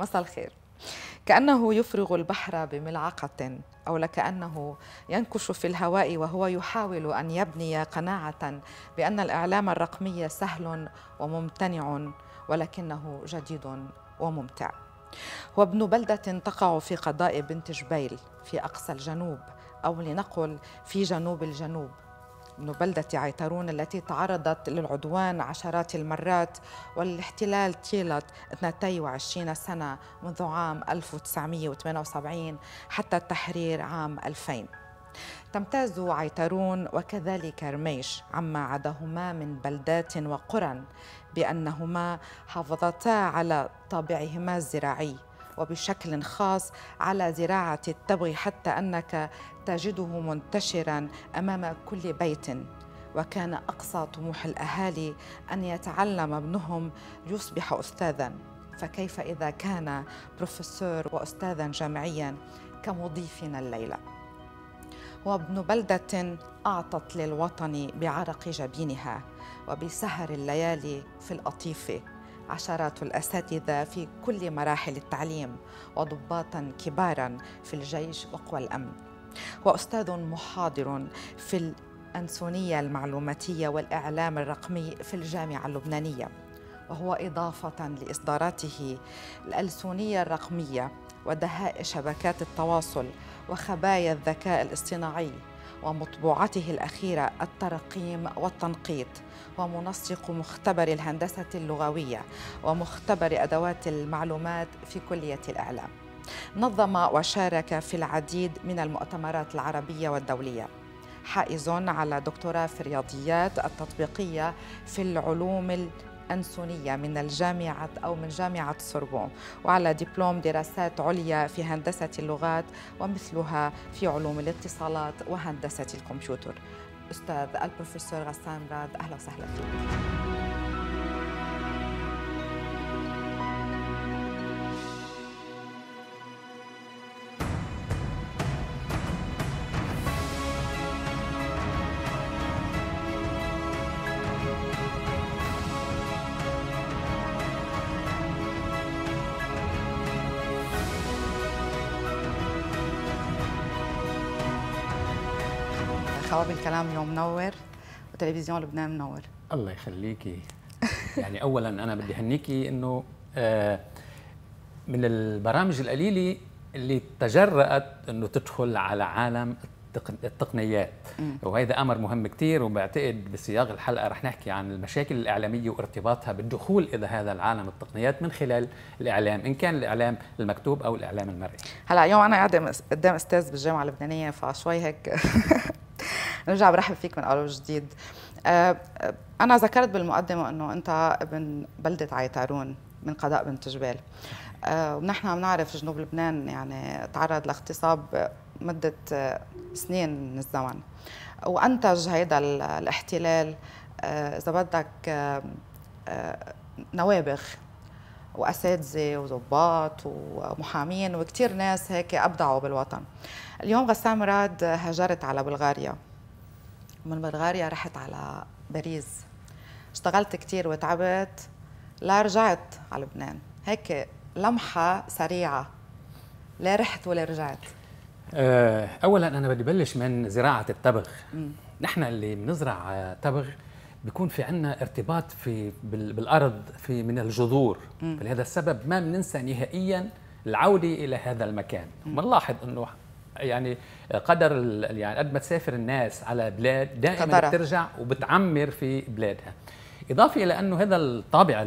مساء الخير كأنه يفرغ البحر بملعقة أو لكأنه ينكش في الهواء وهو يحاول أن يبني قناعة بأن الإعلام الرقمي سهل وممتنع ولكنه جديد وممتع هو ابن بلدة تقع في قضاء بنت جبيل في أقصى الجنوب أو لنقل في جنوب الجنوب ابن بلدة عيترون التي تعرضت للعدوان عشرات المرات والاحتلال طيلة 22 سنة منذ عام 1978 حتى التحرير عام 2000 تمتاز عيترون وكذلك رميش عما عداهما من بلدات وقرى بأنهما حافظتا على طابعهما الزراعي وبشكل خاص على زراعة التبغ حتى أنك تجده منتشرا امام كل بيت وكان اقصى طموح الاهالي ان يتعلم ابنهم ليصبح استاذا فكيف اذا كان بروفيسور واستاذا جامعيا كمضيفنا الليله وابن بلده اعطت للوطن بعرق جبينها وبسهر الليالي في القطيفه عشرات الاساتذه في كل مراحل التعليم وضباطا كبارا في الجيش وقوى الامن وأستاذ محاضر في الأنسونية المعلوماتية والإعلام الرقمي في الجامعة اللبنانية وهو إضافة لإصداراته الألسونية الرقمية ودهاء شبكات التواصل وخبايا الذكاء الاصطناعي ومطبوعته الأخيرة الترقيم والتنقيط ومنسق مختبر الهندسة اللغوية ومختبر أدوات المعلومات في كلية الإعلام نظم وشارك في العديد من المؤتمرات العربية والدولية حائز على دكتوراه في الرياضيات التطبيقية في العلوم أنسونية من الجامعة أو من جامعة سوربون وعلى دبلوم دراسات عليا في هندسة اللغات ومثلها في علوم الاتصالات وهندسة الكمبيوتر أستاذ البروفيسور غسان راد أهلا وسهلا فيك الكلام اليوم منور وتلفزيون لبنان منور الله يخليكي يعني اولا انا بدي هنيكي انه آه، من البرامج القليله اللي تجرأت انه تدخل على عالم التقنيات وهذا امر مهم كثير وبعتقد بسياق الحلقه رح نحكي عن المشاكل الاعلاميه وارتباطها بالدخول الى هذا العالم التقنيات من خلال الاعلام ان كان الاعلام المكتوب او الاعلام المرئي هلا اليوم انا قاعده قدام استاذ بالجامعه اللبنانيه فشوي هيك نرجع برحب فيك من اول وجديد آه، آه، انا ذكرت بالمقدمه انه انت ابن بلده عيتارون من قضاء بنت جبال آه، ونحن عم نعرف جنوب لبنان يعني تعرض لاغتصاب مدة سنين من الزمن وأنتج هيدا الاحتلال إذا بدك نوابغ وأساتذة وضباط ومحامين وكثير ناس هيك أبدعوا بالوطن اليوم غسان مراد هجرت على بلغاريا من بلغاريا رحت على باريس اشتغلت كتير وتعبت لا رجعت على لبنان هيك لمحة سريعة لا رحت ولا رجعت آه، أولا أنا بدي بلش من زراعة التبغ نحن اللي بنزرع تبغ بيكون في عنا ارتباط في بالارض في من الجذور فلهذا السبب ما بننسى نهائيا العوده الى هذا المكان بنلاحظ انه يعني قدر يعني قد ما تسافر الناس على بلاد دائما قدرة. بترجع وبتعمر في بلادها إضافة إلى أنه هذا الطابع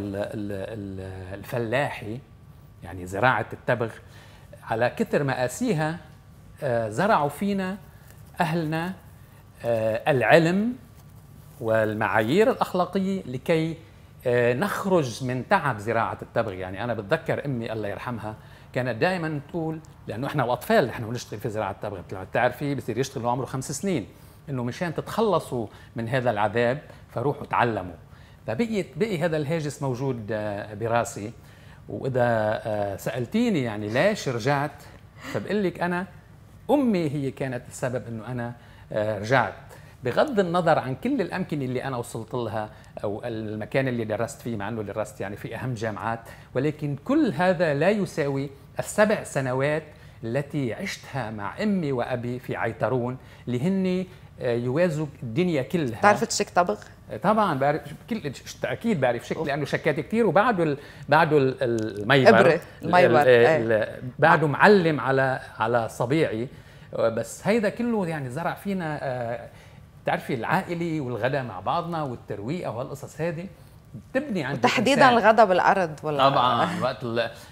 الفلاحي يعني زراعة التبغ على كثر مآسيها آه، زرعوا فينا أهلنا آه، العلم والمعايير الأخلاقية لكي آه، نخرج من تعب زراعة التبغ يعني أنا بتذكر أمي الله يرحمها كانت دائما تقول لانه احنا واطفال نحن بنشتغل في زراعه التبغ لما بتعرفي بصير يشتغل عمره خمس سنين انه مشان تتخلصوا من هذا العذاب فروحوا تعلموا فبقيت بقي هذا الهاجس موجود آه، براسي واذا آه، سالتيني يعني ليش رجعت فبقول لك انا امي هي كانت السبب انه انا آه، رجعت بغض النظر عن كل الامكن اللي انا وصلت لها او المكان اللي درست فيه مع انه درست يعني في اهم جامعات ولكن كل هذا لا يساوي السبع سنوات التي عشتها مع امي وابي في عيترون اللي هن آه، يوازوا الدنيا كلها بتعرف تشك طبخ؟ طبعا بعرف كل اكيد بعرف شك لانه شكات كثير وبعده ال... بعده الميبر ابره الميبر إيه. ال... بعده معلم على على صبيعي بس هيدا كله يعني زرع فينا آه، بتعرفي العائله والغداء مع بعضنا والترويقه وهالقصص هذه بتبني عند تحديدا الغداء بالارض ولا طبعا وقت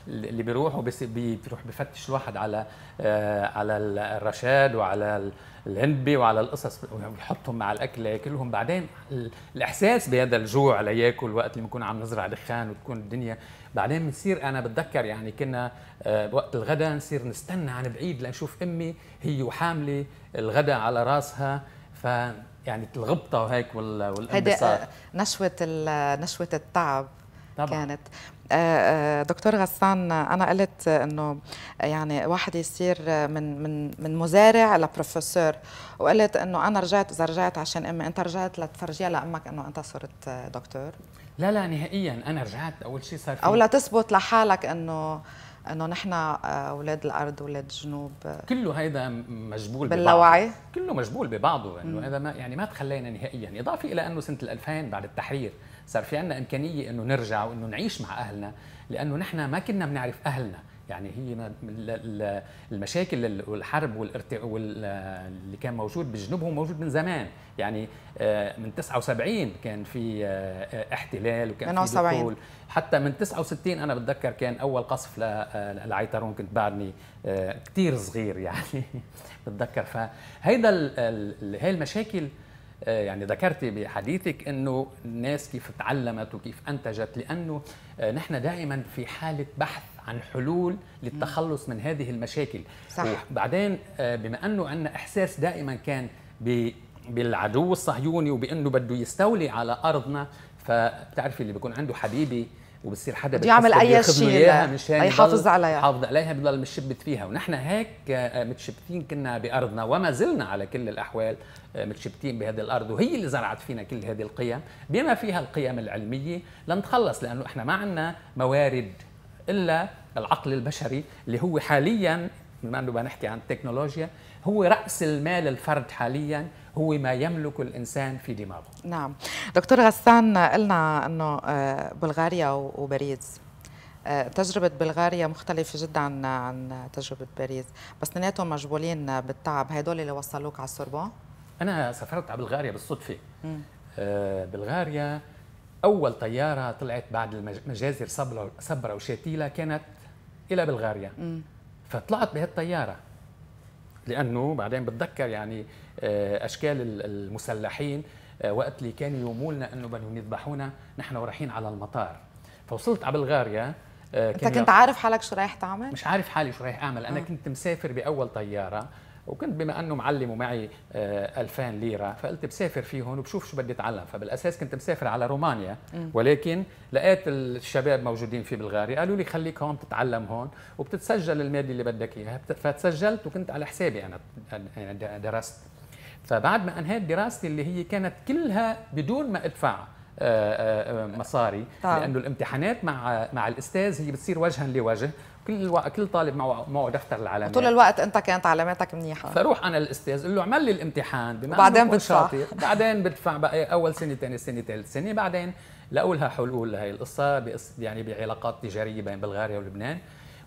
اللي بيروحوا بيروح بفتش الواحد على آه، على الرشاد وعلى الهندبي وعلى القصص ويحطهم مع الاكل ياكلهم بعدين الاحساس بهذا الجوع لياكل وقت اللي بنكون عم نزرع دخان وتكون الدنيا بعدين بنصير انا بتذكر يعني كنا آه، وقت الغداء نصير نستنى عن بعيد لنشوف امي هي وحامله الغداء على راسها ف يعني الغبطه وهيك والانبساط نشوه نشوه التعب طبعا. كانت آه، آه، دكتور غسان انا قلت انه يعني واحد يصير من من من مزارع لبروفيسور وقلت انه انا رجعت اذا رجعت عشان امي انت رجعت لتفرجيها لامك انه انت صرت دكتور لا لا نهائيا انا رجعت اول شيء صار او لتثبت لحالك انه انه نحن اولاد آه، الارض اولاد الجنوب آه، كله هيدا مجبول باللاوعي كله مجبول ببعضه انه هذا ما يعني ما تخلينا نهائيا اضافه الى انه سنه 2000 بعد التحرير صار في عندنا امكانيه انه نرجع وانه نعيش مع اهلنا لانه نحن ما كنا بنعرف اهلنا يعني هي المشاكل والحرب والارتع واللي كان موجود بجنوب هو موجود من زمان يعني آه، من 79 كان في آه، آه، احتلال وكان من في دخول حتى من 69 انا بتذكر كان اول قصف للعيطرون كنت بعدني كثير صغير يعني بتذكر فهيدا هي المشاكل آه، يعني ذكرتي بحديثك انه الناس كيف تعلمت وكيف انتجت لانه آه، نحن دائما في حاله بحث عن حلول للتخلص من هذه المشاكل صح. وبعدين آه، بما انه عندنا احساس دائما كان بالعدو الصهيوني وبانه بده يستولي على ارضنا فبتعرفي اللي بيكون عنده حبيبي وبصير حدا بيعمل اي شيء اياها مشان يحافظ عليها يحافظ عليها بضل متشبت فيها ونحن هيك آه، آه، متشبتين كنا بارضنا وما زلنا على كل الاحوال آه، متشبتين بهذه الارض وهي اللي زرعت فينا كل هذه القيم بما فيها القيم العلميه لنتخلص لانه احنا ما عندنا موارد الا العقل البشري اللي هو حاليا بما انه بنحكي عن التكنولوجيا هو راس المال الفرد حاليا هو ما يملك الإنسان في دماغه نعم دكتور غسان قلنا أنه آه، بلغاريا وباريس آه، تجربة بلغاريا مختلفة جدا عن عن تجربة باريس، بس اثنيناتهم مجبولين بالتعب، هدول اللي وصلوك على السوربون؟ أنا سافرت على بلغاريا بالصدفة. آه بلغاريا أول طيارة طلعت بعد مجازر صبرا وشاتيلا كانت إلى بلغاريا. مم. فطلعت بهالطيارة لانه بعدين بتذكر يعني آه، اشكال المسلحين آه، وقت اللي كانوا يوموا لنا انه بدهم يذبحونا نحن ورايحين على المطار فوصلت على بلغاريا آه، انت كنت عارف حالك شو رايح تعمل؟ مش عارف حالي شو رايح اعمل، انا كنت مسافر باول طياره وكنت بما انه معلم ومعي 2000 آه، ليره فقلت بسافر فيهم وبشوف شو بدي اتعلم فبالاساس كنت مسافر على رومانيا ولكن لقيت الشباب موجودين في بلغاريا قالوا لي خليك هون بتتعلم هون وبتتسجل الماده اللي بدك اياها فتسجلت وكنت على حسابي انا درست فبعد ما انهيت دراستي اللي هي كانت كلها بدون ما ادفع آه، آه، مصاري طيب. لانه الامتحانات مع مع الاستاذ هي بتصير وجها لوجه كل الوقت كل طالب معه معه دفتر العلامات طول الوقت انت كانت علاماتك منيحه فروح انا الاستاذ قل له اعمل لي الامتحان بما بعدين بدفع شاطر بعدين بدفع بقى إيه، اول سنه ثاني سنه ثالث سنه بعدين لاقوا لها حلول لهي القصه يعني بعلاقات تجاريه بين بلغاريا ولبنان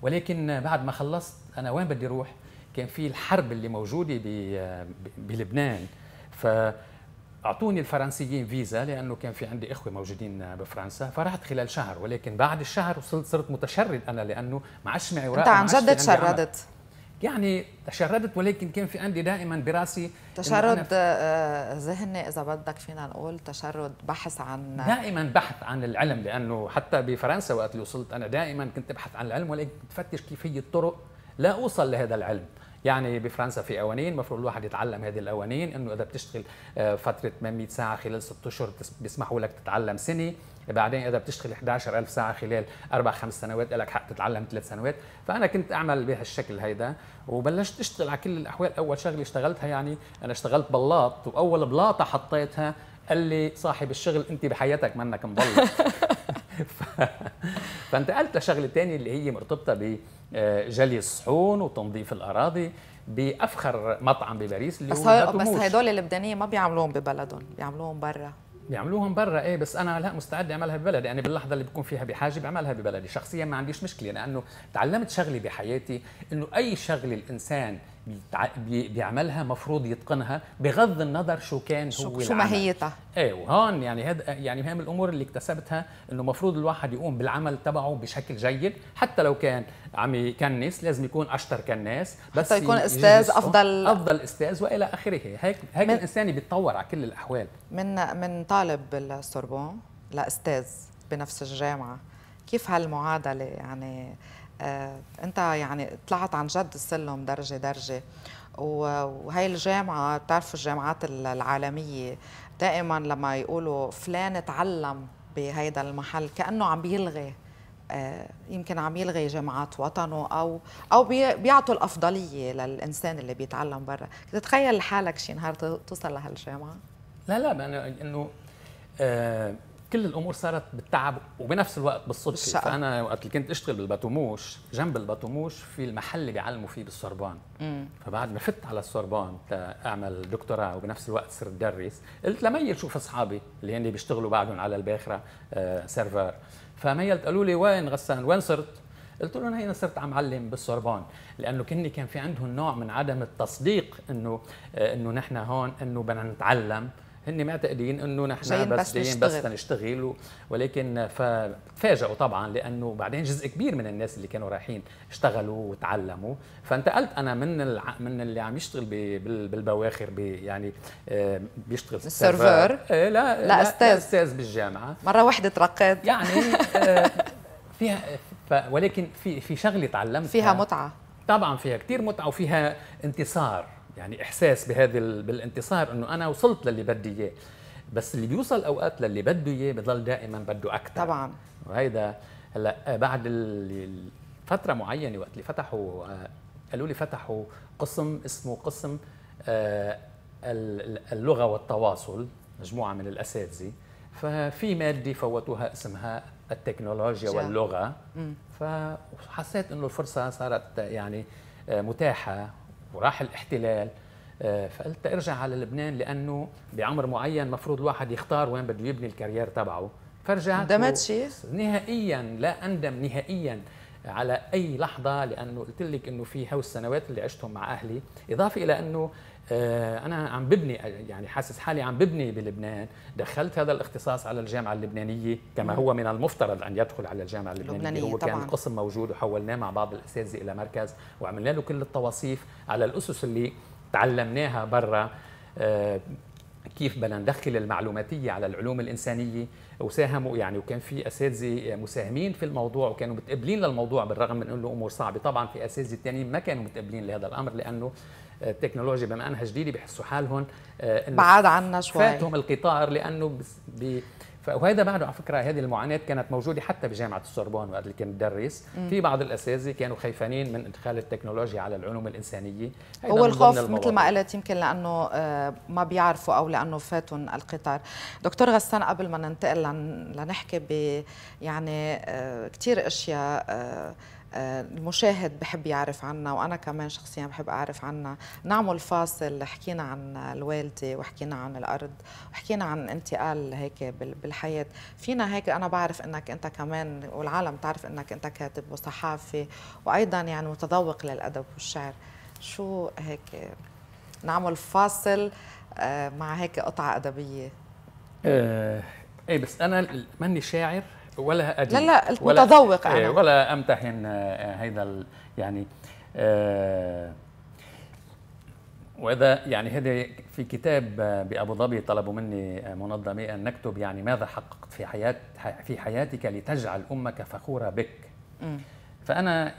ولكن بعد ما خلصت انا وين بدي اروح كان في الحرب اللي موجوده بلبنان ف اعطوني الفرنسيين فيزا لانه كان في عندي اخوه موجودين بفرنسا فرحت خلال شهر ولكن بعد الشهر وصلت صرت متشرد انا لانه ما عادش معي اوراق انت عن جد تشردت يعني تشردت ولكن كان في عندي دائما براسي تشرد آه، ذهني اذا بدك فينا نقول تشرد بحث عن دائما بحث عن العلم لانه حتى بفرنسا وقت اللي وصلت انا دائما كنت ابحث عن العلم ولكن كنت بفتش كيفيه طرق لا اوصل لهذا العلم يعني بفرنسا في قوانين المفروض الواحد يتعلم هذه القوانين انه اذا بتشتغل آه، فتره 800 ساعه خلال 6 اشهر بيسمحوا لك تتعلم سنه بعدين اذا بتشتغل 11000 ساعه خلال اربع خمس سنوات لك حق تتعلم ثلاث سنوات فانا كنت اعمل بهالشكل هيدا وبلشت اشتغل على كل الاحوال اول شغله اشتغلتها يعني انا اشتغلت بلاط واول بلاطه حطيتها قال لي صاحب الشغل انت بحياتك منك مبلط فانتقلت لشغله ثانيه اللي هي مرتبطه بجلي الصحون وتنظيف الاراضي بافخر مطعم بباريس اللي بس هو بس هدول اللبنانيه ما بيعملوهم ببلدهم بيعملوهم برا بيعملوهم برا ايه بس انا لا مستعد اعملها ببلدي يعني باللحظه اللي بكون فيها بحاجه بعملها ببلدي شخصيا ما عنديش مشكله لانه تعلمت شغله بحياتي انه اي شغله الانسان بيعملها مفروض يتقنها بغض النظر شو كان هو شو ماهيتها ايه وهون يعني هاد يعني هي من الامور اللي اكتسبتها انه مفروض الواحد يقوم بالعمل تبعه بشكل جيد حتى لو كان عم يكنس لازم يكون اشطر كناس بس حتى يكون استاذ افضل افضل استاذ والى اخره هيك هيك الانسان بيتطور على كل الاحوال من من طالب بالسوربون لاستاذ بنفس الجامعه كيف هالمعادله يعني آه، انت يعني طلعت عن جد السلم درجه درجه وهي الجامعه بتعرفوا الجامعات العالميه دائما لما يقولوا فلان تعلم بهيدا المحل كانه عم بيلغي آه، يمكن عم يلغي جامعات وطنه او او بيعطوا الافضليه للانسان اللي بيتعلم برا، تتخيل حالك شي نهار توصل لهالجامعه؟ لا لا انه آه كل الامور صارت بالتعب وبنفس الوقت بالصدفه فانا وقت اللي كنت اشتغل بالباتوموش جنب الباتوموش في المحل اللي بيعلموا فيه بالسوربان فبعد ما فت على السوربان لاعمل دكتوراه وبنفس الوقت صرت درس قلت لميل شوف اصحابي اللي هن بيشتغلوا بعدهم على الباخره آه سيرفر فميلت قالوا لي وين غسان وين صرت؟ قلت لهم هي صرت عم علم بالسوربان لانه كني كان في عندهم نوع من عدم التصديق انه آه، انه نحن هون انه بدنا نتعلم هن معتقدين انه نحن بس, بس جايين بس تنشتغل ولكن فتفاجئوا طبعا لانه بعدين جزء كبير من الناس اللي كانوا رايحين اشتغلوا وتعلموا فانتقلت انا من الع... من اللي عم يشتغل ب... بالبواخر ب... يعني آه، بيشتغل السيرفر إيه، لا لا, استاذ استاذ بالجامعه مره واحده ترقيت يعني آه، فيها ف... ولكن في في شغله تعلمتها فيها متعه طبعا فيها كثير متعه وفيها انتصار يعني احساس بهذا بالانتصار انه انا وصلت للي بدي اياه بس اللي بيوصل اوقات للي بده اياه بضل دائما بده اكثر طبعا وهيدا هلا بعد فتره معينه وقت اللي فتحوا آه، قالوا لي فتحوا قسم اسمه قسم آه، اللغه والتواصل مجموعه من الاساتذه ففي ماده فوتوها اسمها التكنولوجيا واللغه فحسيت انه الفرصه صارت يعني آه، متاحه وراح الاحتلال آه، فقلت ارجع على لبنان لانه بعمر معين مفروض الواحد يختار وين بده يبني الكارير تبعه فرجعت ندمت شيء؟ نهائيا لا اندم نهائيا على اي لحظه لانه قلت لك انه في هو السنوات اللي عشتهم مع اهلي اضافه الى انه آه، انا عم ببني يعني حاسس حالي عم ببني بلبنان دخلت هذا الاختصاص على الجامعه اللبنانيه كما هو من المفترض ان يدخل على الجامعه اللبنانيه, اللبنانية هو طبعاً. كان قسم موجود وحولناه مع بعض الاساتذه الى مركز وعملنا له كل التواصيف على الاسس اللي تعلمناها برا آه، كيف بدنا ندخل المعلوماتيه على العلوم الانسانيه وساهموا يعني وكان في اساتذه مساهمين في الموضوع وكانوا متقبلين للموضوع بالرغم من انه امور صعبه طبعا في اساتذه ثانيين ما كانوا متقبلين لهذا الامر لانه التكنولوجيا بما انها جديده بحسوا حالهم آه، بعاد عنا شوي فاتهم القطار لانه وهذا بعده على فكره هذه المعاناه كانت موجوده حتى بجامعه السوربون وقت اللي كنت بدرس في بعض الاساتذه كانوا خايفانين من ادخال التكنولوجيا على العلوم الانسانيه هو الخوف مثل ما قلت يمكن لانه آه، ما بيعرفوا او لانه فاتهم القطار دكتور غسان قبل ما ننتقل لنحكي ب يعني آه، كثير اشياء آه، المشاهد بحب يعرف عنا وأنا كمان شخصيا بحب أعرف عنا نعمل فاصل حكينا عن الوالدة وحكينا عن الأرض وحكينا عن انتقال هيك بالحياة فينا هيك أنا بعرف أنك أنت كمان والعالم تعرف أنك أنت كاتب وصحافي وأيضا يعني متذوق للأدب والشعر شو هيك نعمل فاصل آه، مع هيك قطعة أدبية آه، ايه بس انا ماني شاعر ولا أجل لا لا متذوق ولا, إيه، أنا. ولا أمتحن آه، هذا يعني آه، وإذا يعني هذا في كتاب آه، بأبو ظبي طلبوا مني منظمي أن نكتب يعني ماذا حققت في حياة في حياتك لتجعل أمك فخورة بك فأنا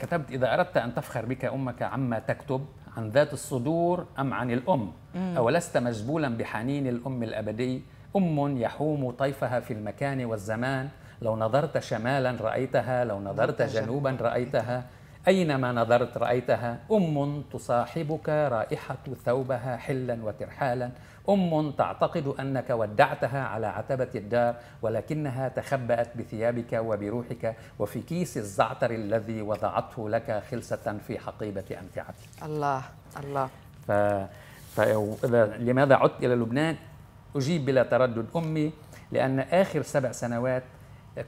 كتبت إذا أردت أن تفخر بك أمك عما تكتب عن ذات الصدور أم عن الأم أولست مجبولا بحنين الأم الأبدي أم يحوم طيفها في المكان والزمان لو نظرت شمالا رأيتها لو نظرت جنوبا رأيتها أينما نظرت رأيتها أم تصاحبك رائحة ثوبها حلا وترحالا أم تعتقد أنك ودعتها على عتبة الدار ولكنها تخبأت بثيابك وبروحك وفي كيس الزعتر الذي وضعته لك خلسة في حقيبة أمتعتك الله الله ف... ف... لماذا عدت إلى لبنان؟ أجيب بلا تردد أمي لأن آخر سبع سنوات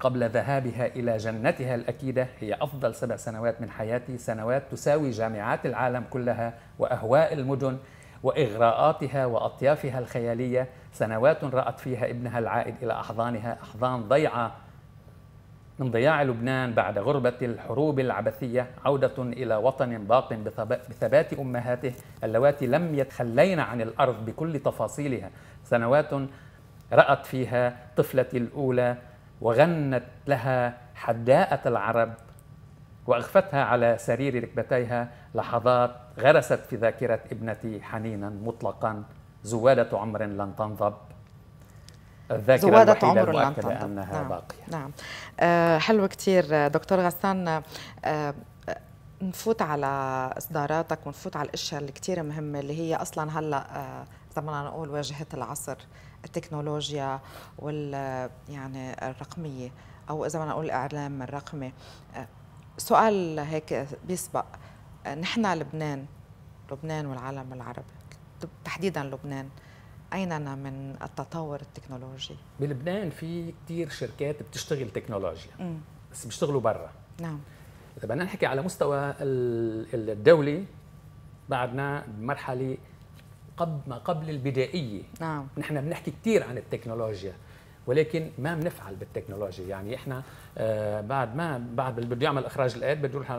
قبل ذهابها إلى جنتها الأكيدة هي أفضل سبع سنوات من حياتي سنوات تساوي جامعات العالم كلها وأهواء المدن وإغراءاتها وأطيافها الخيالية سنوات رأت فيها ابنها العائد إلى أحضانها أحضان ضيعة من ضياع لبنان بعد غربة الحروب العبثية عودة إلى وطن باق بثبات أمهاته اللواتي لم يتخلين عن الأرض بكل تفاصيلها سنوات رأت فيها طفلتي الأولى وغنت لها حداءة العرب وأخفتها على سرير ركبتيها لحظات غرست في ذاكرة ابنتي حنينا مطلقا زوالة عمر لن تنضب الذاكرة زوادة عمر لن تنضب نعم. باقية نعم آه حلو كتير آه، دكتور غسان آه،, آه نفوت على إصداراتك ونفوت على الأشياء اللي كتير مهمة اللي هي أصلا هلأ آه زي نقول واجهة العصر التكنولوجيا وال آه، يعني الرقمية أو إذا بدنا نقول الإعلام الرقمي سؤال هيك بيسبق نحن لبنان لبنان والعالم العربي تحديدا لبنان أيننا من التطور التكنولوجي؟ بلبنان في كتير شركات بتشتغل تكنولوجيا م. بس بيشتغلوا برا نعم إذا بدنا نحكي على مستوى الدولي بعدنا بمرحلة قبل ما قبل البدائية نعم نحن بنحكي كثير عن التكنولوجيا ولكن ما بنفعل بالتكنولوجيا يعني احنا آه بعد ما بعد بده يعمل اخراج الاد بده يروح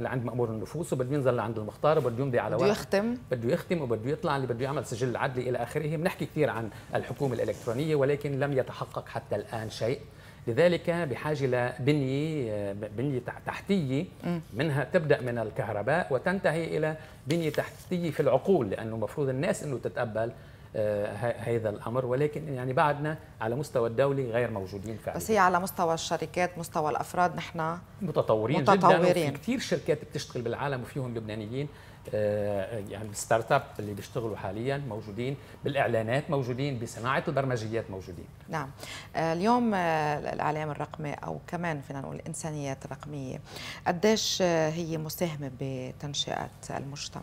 لعند مامور النفوس وبده ينزل لعند المختار وبده يمضي على بده يختم بده يختم وبده يطلع اللي بده يعمل سجل عدلي الى اخره بنحكي كثير عن الحكومه الالكترونيه ولكن لم يتحقق حتى الان شيء لذلك بحاجه لبنيه بنيه آه، تحتيه منها تبدا من الكهرباء وتنتهي الى بنيه تحتيه في العقول لانه المفروض الناس انه تتقبل آه، هذا الامر ولكن يعني بعدنا على مستوى الدولي غير موجودين فعلا بس هي على مستوى الشركات مستوى الافراد نحن متطورين, متطورين. جدا كثير شركات بتشتغل بالعالم وفيهم لبنانيين آه، يعني الستارت اب اللي بيشتغلوا حاليا موجودين بالاعلانات موجودين بصناعه البرمجيات موجودين نعم آه، اليوم الاعلام الرقمي او كمان فينا نقول الانسانيات الرقميه قديش هي مساهمه بتنشئه المجتمع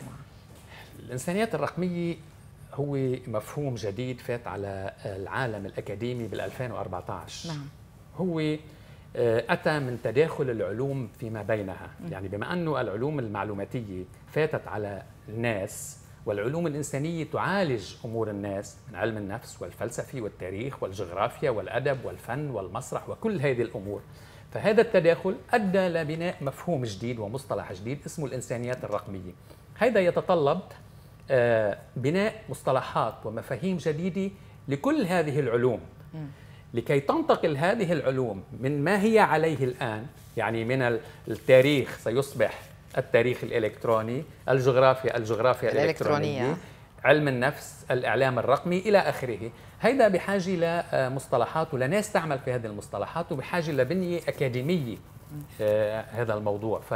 الانسانيات الرقميه هو مفهوم جديد فات على العالم الأكاديمي بال2014 نعم. هو آه، أتى من تداخل العلوم فيما بينها يعني بما أنه العلوم المعلوماتية فاتت على الناس والعلوم الإنسانية تعالج أمور الناس من علم النفس والفلسفي والتاريخ والجغرافيا والأدب والفن والمسرح وكل هذه الأمور فهذا التداخل أدى لبناء مفهوم جديد ومصطلح جديد اسمه الإنسانيات الرقمية هذا يتطلب آه، بناء مصطلحات ومفاهيم جديده لكل هذه العلوم لكي تنتقل هذه العلوم من ما هي عليه الان يعني من التاريخ سيصبح التاريخ الالكتروني الجغرافيا الجغرافيا الالكترونيه, الإلكترونية. علم النفس الاعلام الرقمي الى اخره هيدا بحاجه لمصطلحات آه، ولناس تعمل في هذه المصطلحات وبحاجه لبنيه اكاديميه آه، هذا الموضوع ف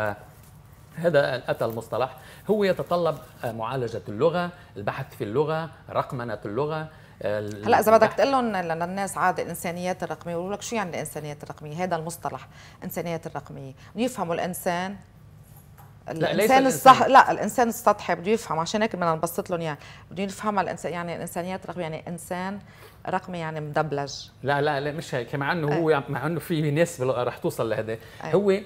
هذا أتى المصطلح هو يتطلب معالجة اللغة البحث في اللغة رقمنة اللغة هلا اذا بدك تقول لهم للناس عادة الانسانيات الرقميه بقول لك شو يعني الانسانيات الرقميه؟ هذا المصطلح انسانيات الرقميه، بده يفهموا الانسان الانسان ليس الصح لا الانسان السطحي بده يفهم عشان هيك بدنا نبسط لهم يعني بده يفهم الانسان يعني الانسانيات الرقميه يعني انسان رقمي يعني مدبلج لا لا لا مش هيك مع انه هو مع انه في ناس رح توصل لهذا هو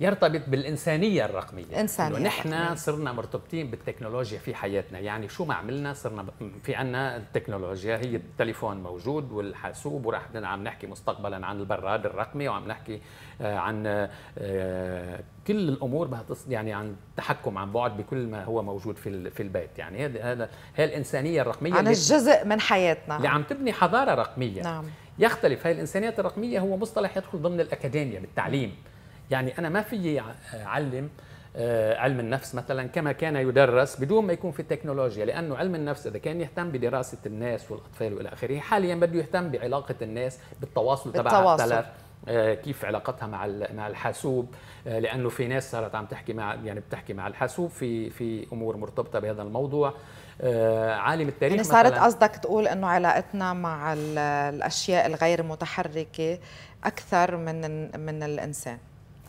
يرتبط بالإنسانية الرقمية إنسانية نحن صرنا مرتبطين بالتكنولوجيا في حياتنا يعني شو ما عملنا صرنا في عنا التكنولوجيا هي التليفون موجود والحاسوب وراح عم نحكي مستقبلا عن البراد الرقمي وعم نحكي آه، عن آه، كل الامور يعني عن التحكم عن بعد بكل ما هو موجود في في البيت يعني هذا هذا هي الانسانيه الرقميه عن الجزء من حياتنا اللي عم تبني حضاره رقميه نعم يختلف هاي الانسانيات الرقميه هو مصطلح يدخل ضمن الاكاديميه بالتعليم يعني أنا ما في أعلم آه، علم النفس مثلا كما كان يدرس بدون ما يكون في التكنولوجيا لانه علم النفس اذا كان يهتم بدراسه الناس والاطفال والى اخره حاليا بده يهتم بعلاقه الناس بالتواصل تبع التلف آه، كيف علاقتها مع مع الحاسوب آه، لانه في ناس صارت عم تحكي مع يعني بتحكي مع الحاسوب في في امور مرتبطه بهذا الموضوع عالم التاريخ يعني صارت قصدك تقول انه علاقتنا مع الاشياء الغير متحركه اكثر من من الانسان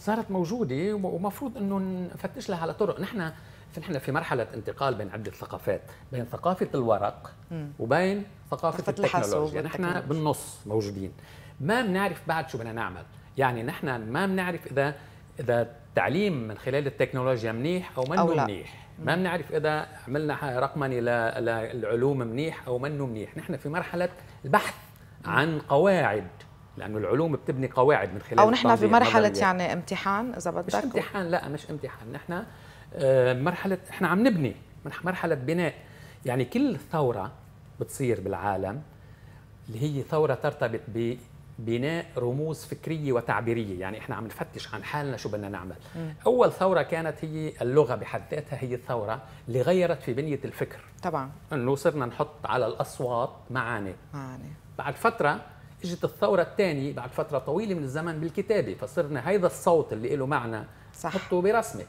صارت موجوده ومفروض انه نفتش لها على طرق نحن نحن في مرحله انتقال بين عده ثقافات بين ثقافه الورق وبين ثقافه التكنولوجيا نحن بالنص موجودين ما بنعرف بعد شو بدنا نعمل يعني نحن ما بنعرف اذا اذا التعليم من خلال التكنولوجيا منيح او منه أو منيح ما بنعرف اذا عملنا رقمنه للعلوم منيح او منه منيح نحن في مرحله البحث عن قواعد لانه العلوم بتبني قواعد من خلال او نحن في مرحله يعني امتحان اذا بدك مش امتحان لا مش امتحان نحن آه، مرحله احنا عم نبني مرحله بناء يعني كل ثوره بتصير بالعالم اللي هي ثوره ترتبط ببناء رموز فكريه وتعبيريه يعني احنا عم نفتش عن حالنا شو بدنا نعمل م. اول ثوره كانت هي اللغه بحد ذاتها هي الثوره اللي غيرت في بنيه الفكر طبعا انه صرنا نحط على الاصوات معاني معاني بعد فتره اجت الثوره الثانيه بعد فتره طويله من الزمن بالكتابه فصرنا هيدا الصوت اللي له معنى صح حطه برسمه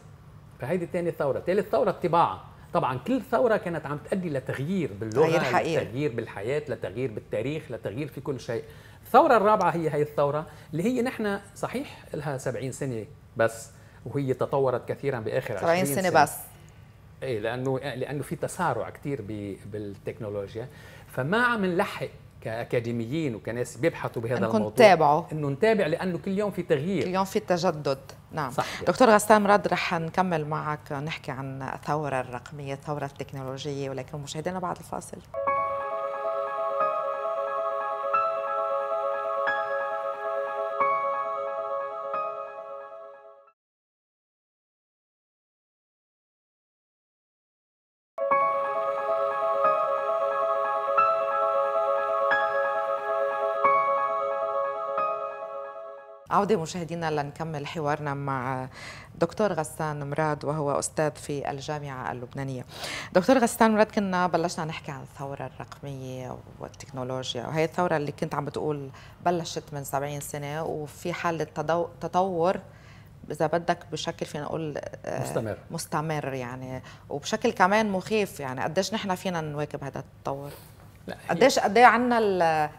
فهيدي ثاني ثوره ثالث ثوره الطباعه طبعا كل ثوره كانت عم تؤدي لتغيير باللغه لتغيير بالحياه لتغيير بالتاريخ لتغيير في كل شيء الثوره الرابعه هي هي الثوره اللي هي نحن صحيح لها 70 سنه بس وهي تطورت كثيرا باخر عشرين سنه, سنة. بس ايه لانه لانه في تسارع كثير بالتكنولوجيا فما عم نلحق كاكاديميين وكناس بيبحثوا بهذا الموضوع نتابعه انه نتابع لانه كل يوم في تغيير كل يوم في تجدد نعم صحيح. دكتور غسان مراد رح نكمل معك نحكي عن الثوره الرقميه الثوره التكنولوجيه ولكن مشاهدينا بعد الفاصل عودة مشاهدينا لنكمل حوارنا مع دكتور غسان مراد وهو أستاذ في الجامعة اللبنانية دكتور غسان مراد كنا بلشنا نحكي عن الثورة الرقمية والتكنولوجيا وهي الثورة اللي كنت عم بتقول بلشت من 70 سنة وفي حالة تطور اذا بدك بشكل فينا نقول آه، مستمر مستمر يعني وبشكل كمان مخيف يعني قديش نحن فينا نواكب هذا التطور قديش قد ايه عندنا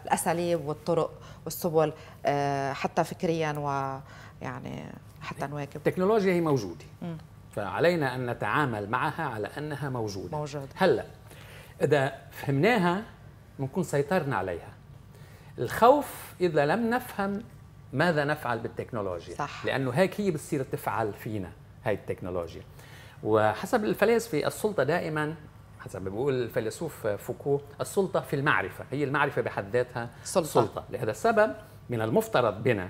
الاساليب والطرق والسبل آه، حتى فكريا ويعني حتى نواكب التكنولوجيا هي موجوده فعلينا ان نتعامل معها على انها موجوده موجوده هلا اذا فهمناها بنكون سيطرنا عليها الخوف اذا لم نفهم ماذا نفعل بالتكنولوجيا صح. لانه هيك هي بتصير تفعل فينا هاي التكنولوجيا وحسب الفلاسفه السلطه دائما حسب ما بيقول الفيلسوف فوكو السلطه في المعرفه هي المعرفه بحد ذاتها سلطة. سلطه لهذا السبب من المفترض بنا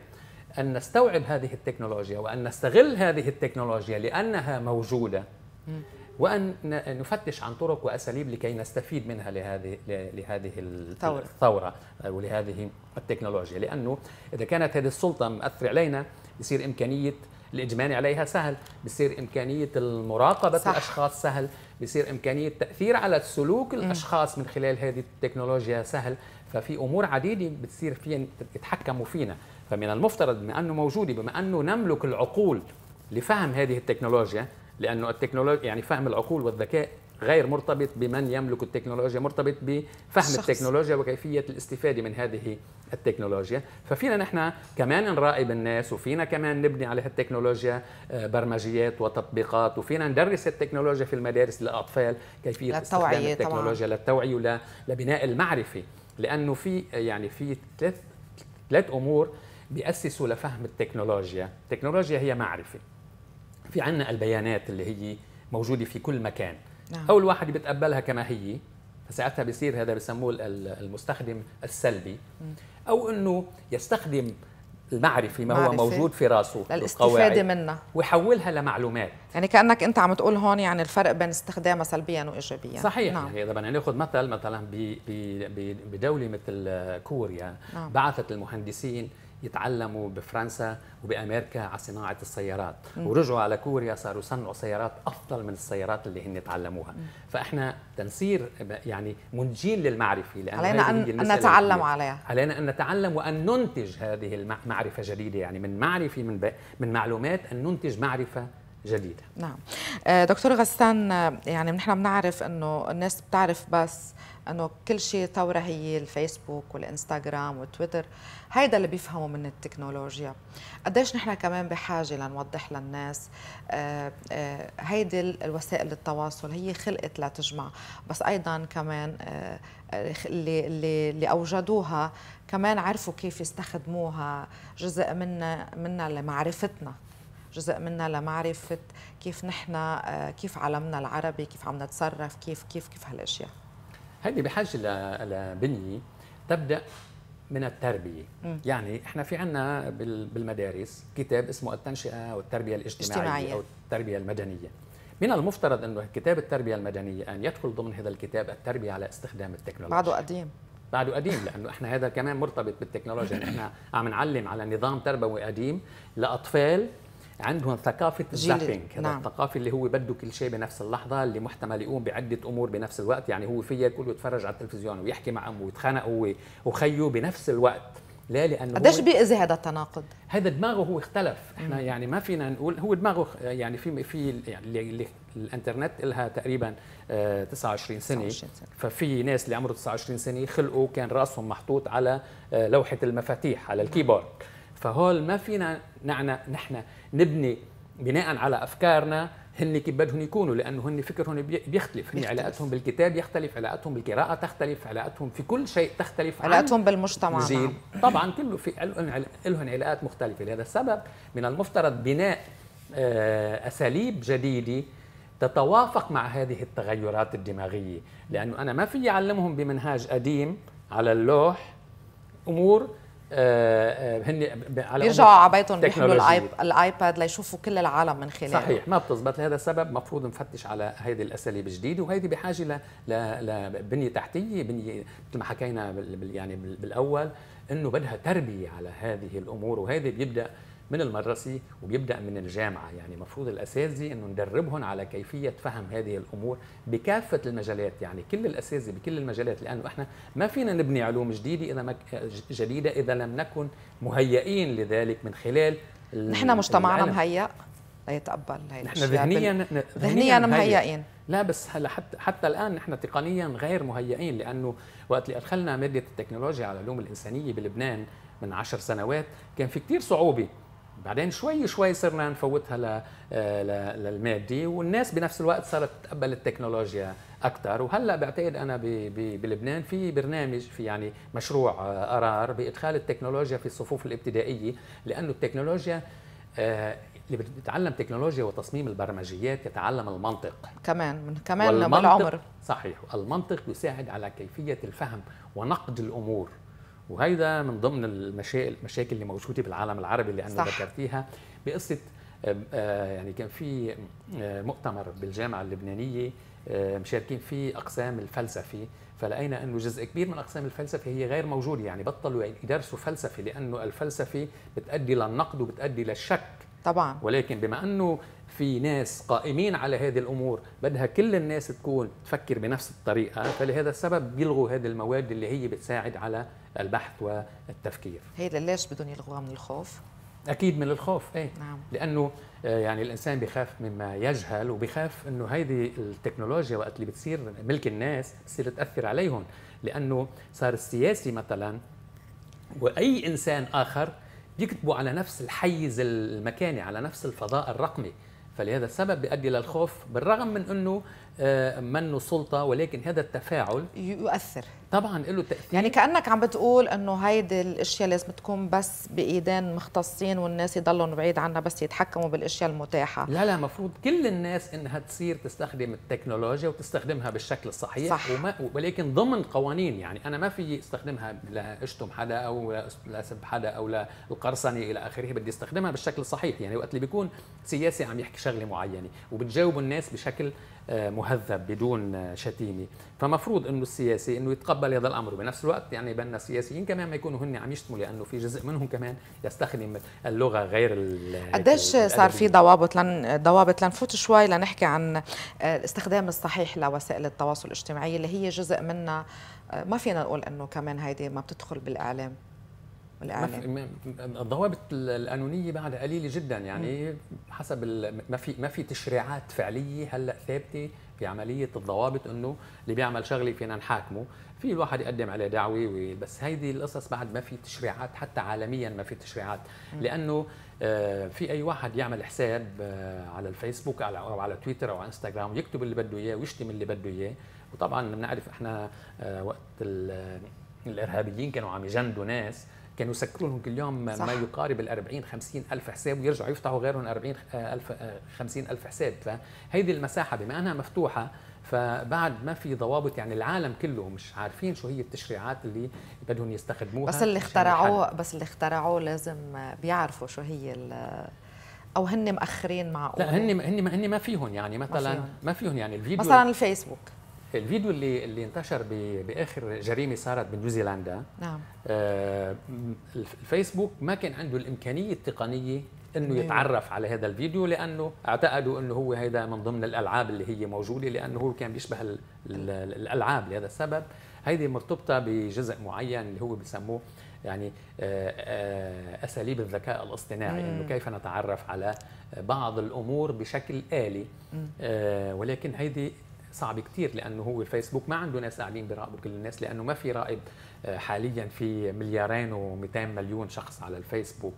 ان نستوعب هذه التكنولوجيا وان نستغل هذه التكنولوجيا لانها موجوده وان نفتش عن طرق واساليب لكي نستفيد منها لهذه لهذه الثوره, ولهذه التكنولوجيا لانه اذا كانت هذه السلطه مؤثره علينا يصير امكانيه الاجماني عليها سهل بصير امكانيه المراقبه صح. الاشخاص سهل بصير امكانيه التاثير على سلوك الاشخاص من خلال هذه التكنولوجيا سهل ففي امور عديده بتصير فيها يتحكموا فينا فمن المفترض بما انه موجوده بما انه نملك العقول لفهم هذه التكنولوجيا لانه التكنولوجيا يعني فهم العقول والذكاء غير مرتبط بمن يملك التكنولوجيا مرتبط بفهم الشخص. التكنولوجيا وكيفية الاستفادة من هذه التكنولوجيا ففينا نحن كمان نراقب الناس وفينا كمان نبني على التكنولوجيا آه، برمجيات وتطبيقات وفينا ندرس التكنولوجيا في المدارس للأطفال كيفية استخدام التكنولوجيا للتوعية ولبناء المعرفة لأنه في يعني في ثلاث ثلاث أمور بيأسسوا لفهم التكنولوجيا التكنولوجيا هي معرفة في عنا البيانات اللي هي موجودة في كل مكان نعم. او الواحد بيتقبلها كما هي فساعتها بيصير هذا بسموه المستخدم السلبي او انه يستخدم المعرفة ما هو موجود في راسه للاستفادة منها ويحولها لمعلومات يعني كأنك أنت عم تقول هون يعني الفرق بين استخدامها سلبيا وإيجابيا صحيح نعم. يعني إذا بدنا ناخذ مثل مثلا بدولة مثل كوريا نعم. بعثت المهندسين يتعلموا بفرنسا وبامريكا على صناعه السيارات مم. ورجعوا على كوريا صاروا يصنعوا سيارات افضل من السيارات اللي هن تعلموها مم. فاحنا تنصير يعني منجين للمعرفه لان علينا ان, أن نتعلم عليها علينا ان نتعلم وان ننتج هذه المعرفه جديده يعني من معرفه من ب... من معلومات ان ننتج معرفه جديدة نعم آه، دكتور غسان آه، يعني نحن بنعرف انه الناس بتعرف بس انه كل شيء ثوره هي الفيسبوك والانستغرام وتويتر هيدا اللي بيفهموا من التكنولوجيا قديش نحن كمان بحاجه لنوضح للناس آه، آه، هيدي الوسائل التواصل هي خلقت لتجمع بس ايضا كمان آه، اللي اللي اللي اوجدوها كمان عرفوا كيف يستخدموها جزء منا منا لمعرفتنا جزء منا لمعرفه كيف نحن كيف عالمنا العربي كيف عم نتصرف كيف كيف كيف هالاشياء هذه بحاجه لبنيه تبدا من التربيه م. يعني احنا في عنا بالمدارس كتاب اسمه التنشئه والتربيه الاجتماعيه اجتماعية. او التربيه المدنيه من المفترض انه كتاب التربيه المدنيه ان يدخل ضمن هذا الكتاب التربيه على استخدام التكنولوجيا بعده قديم بعده قديم لانه احنا هذا كمان مرتبط بالتكنولوجيا احنا عم نعلم على نظام تربوي قديم لاطفال عندهم ثقافه الزابينج هذا نعم. الثقافه اللي هو بده كل شيء بنفس اللحظه اللي محتمل يقوم بعده امور بنفس الوقت يعني هو فيها كله يتفرج على التلفزيون ويحكي مع امه ويتخانق هو وخيه بنفس الوقت لا لانه قديش بيأذي هذا التناقض؟ هذا دماغه هو اختلف، احنا مم. يعني ما فينا نقول هو دماغه يعني في في يعني اللي الانترنت لها تقريبا 29 آه، سنه 29 سنة. ففي ناس اللي عمره 29 سنه خلقوا كان راسهم محطوط على آه، لوحه المفاتيح على الكيبورد فهول ما فينا نعنى نحن نبني بناء على افكارنا هن كيف بدهم يكونوا لانه هن فكرهم بيختلف هن علاقتهم بالكتاب يختلف علاقتهم بالقراءه تختلف علاقتهم في كل شيء تختلف علاقتهم بالمجتمع نعم. طبعا كله في لهم علاقات مختلفه لهذا السبب من المفترض بناء آه، اساليب جديده تتوافق مع هذه التغيرات الدماغيه لانه انا ما في اعلمهم بمنهاج قديم على اللوح امور آه، آه، هن على يرجعوا على بيتهم بيحملوا الآيب الايباد ليشوفوا كل العالم من خلاله صحيح ما بتزبط لهذا السبب مفروض نفتش على هيدي الاساليب الجديده وهيدي بحاجه ل... لبنيه تحتيه بنيه مثل ما حكينا يعني بالاول انه بدها تربيه على هذه الامور وهذه بيبدا من المدرسه وبيبدا من الجامعه يعني المفروض الاساتذه انه ندربهم على كيفيه فهم هذه الامور بكافه المجالات يعني كل الاساتذه بكل المجالات لانه احنا ما فينا نبني علوم جديده اذا ما جديده اذا لم نكن مهيئين لذلك من خلال نحن مجتمعنا مهيئ ليتقبل هي نحن ذهنيا ذهنيا مهيئين لا بس هلا حتى حتى الان نحن تقنيا غير مهيئين لانه وقت اللي ادخلنا ماده التكنولوجيا على العلوم الانسانيه بلبنان من عشر سنوات كان في كثير صعوبه بعدين شوي شوي صرنا نفوتها آه، للمادي والناس بنفس الوقت صارت تتقبل التكنولوجيا اكثر وهلا بعتقد انا بلبنان في برنامج في يعني مشروع آه، قرار بادخال التكنولوجيا في الصفوف الابتدائيه لانه التكنولوجيا آه، اللي بتتعلم تكنولوجيا وتصميم البرمجيات يتعلم المنطق كمان من كمان بالعمر صحيح المنطق يساعد على كيفيه الفهم ونقد الامور وهيدا من ضمن المشاكل المشاكل اللي موجوده بالعالم العربي اللي انا ذكرتيها بقصه آه، يعني كان في آه، مؤتمر بالجامعه اللبنانيه آه، مشاركين فيه اقسام الفلسفه فلقينا انه جزء كبير من اقسام الفلسفه هي غير موجوده يعني بطلوا يدرسوا فلسفه لانه الفلسفه بتؤدي للنقد وبتؤدي للشك طبعا ولكن بما انه في ناس قائمين على هذه الامور بدها كل الناس تكون تفكر بنفس الطريقه فلهذا السبب بيلغوا هذه المواد اللي هي بتساعد على البحث والتفكير هيدا ليش بدهم يلغوها من الخوف اكيد من الخوف ايه نعم. لانه آه، يعني الانسان بخاف مما يجهل وبخاف انه هيدي التكنولوجيا وقت اللي بتصير ملك الناس بتصير تاثر عليهم لانه صار السياسي مثلا واي انسان اخر بيكتبوا على نفس الحيز المكاني على نفس الفضاء الرقمي فلهذا السبب بيؤدي للخوف بالرغم من انه آه، من سلطه ولكن هذا التفاعل يؤثر طبعا له تاثير يعني كانك عم بتقول انه هيدي الاشياء لازم تكون بس بايدين مختصين والناس يضلوا بعيد عنها بس يتحكموا بالاشياء المتاحه لا لا مفروض كل الناس انها تصير تستخدم التكنولوجيا وتستخدمها بالشكل الصحيح صح. وما ولكن ضمن قوانين يعني انا ما في استخدمها لا اشتم حدا او لا اسب حدا او لا القرصنه الى اخره بدي استخدمها بالشكل الصحيح يعني وقت اللي بيكون سياسي عم يحكي شغله معينه وبتجاوبوا الناس بشكل مهذب بدون شتيمه فمفروض انه السياسي انه يتقبل هذا الامر وبنفس الوقت يعني بدنا السياسيين كمان ما يكونوا هن عم يشتموا لانه في جزء منهم كمان يستخدم اللغه غير قديش صار في ضوابط لن ضوابط لنفوت شوي لنحكي عن الاستخدام آه، الصحيح لوسائل التواصل الاجتماعي اللي هي جزء منها آه، ما فينا نقول انه كمان هيدي ما بتدخل بالاعلام والاعلام الضوابط القانونيه بعد قليله جدا يعني مم. حسب ما في ما في تشريعات فعليه هلا ثابته في عمليه الضوابط انه اللي بيعمل شغله فينا نحاكمه في الواحد يقدم عليه دعوه بس هيدي القصص بعد ما في تشريعات حتى عالميا ما في تشريعات لانه آه، في اي واحد يعمل حساب آه، على الفيسبوك او على تويتر او على انستغرام يكتب اللي بده اياه ويشتم اللي بده اياه وطبعا بنعرف احنا آه، وقت الارهابيين كانوا عم يجندوا ناس كانوا يسكروا لهم كل صح. ما يقارب ال 40 50 الف حساب ويرجعوا يفتحوا غيرهم 40 آه، الف 50 آه، الف حساب فهيدي المساحه بما انها مفتوحه فبعد ما في ضوابط يعني العالم كله مش عارفين شو هي التشريعات اللي بدهم يستخدموها بس اللي اخترعوه بس اللي اخترعوه لازم بيعرفوا شو هي او هن مأخرين معقول لا هن هن هن ما فيهم يعني مثلا ما فيهم, ما فيهم يعني الفيديو مثلا الفيسبوك الفيديو اللي اللي انتشر باخر جريمه صارت بنيوزيلندا نعم آه الفيسبوك ما كان عنده الامكانيه التقنيه انه إيه. يتعرف على هذا الفيديو لانه اعتقدوا انه هو هذا من ضمن الالعاب اللي هي موجوده لانه هو كان بيشبه الالعاب لهذا السبب هيدي مرتبطه بجزء معين اللي هو بسموه يعني آه، آه، اساليب الذكاء الاصطناعي مم. انه كيف نتعرف على بعض الامور بشكل الي آه، ولكن هيدي صعب كثير لانه هو الفيسبوك ما عنده ناس قاعدين بيراقبوا كل الناس لانه ما في رائد آه، حاليا في مليارين و200 مليون شخص على الفيسبوك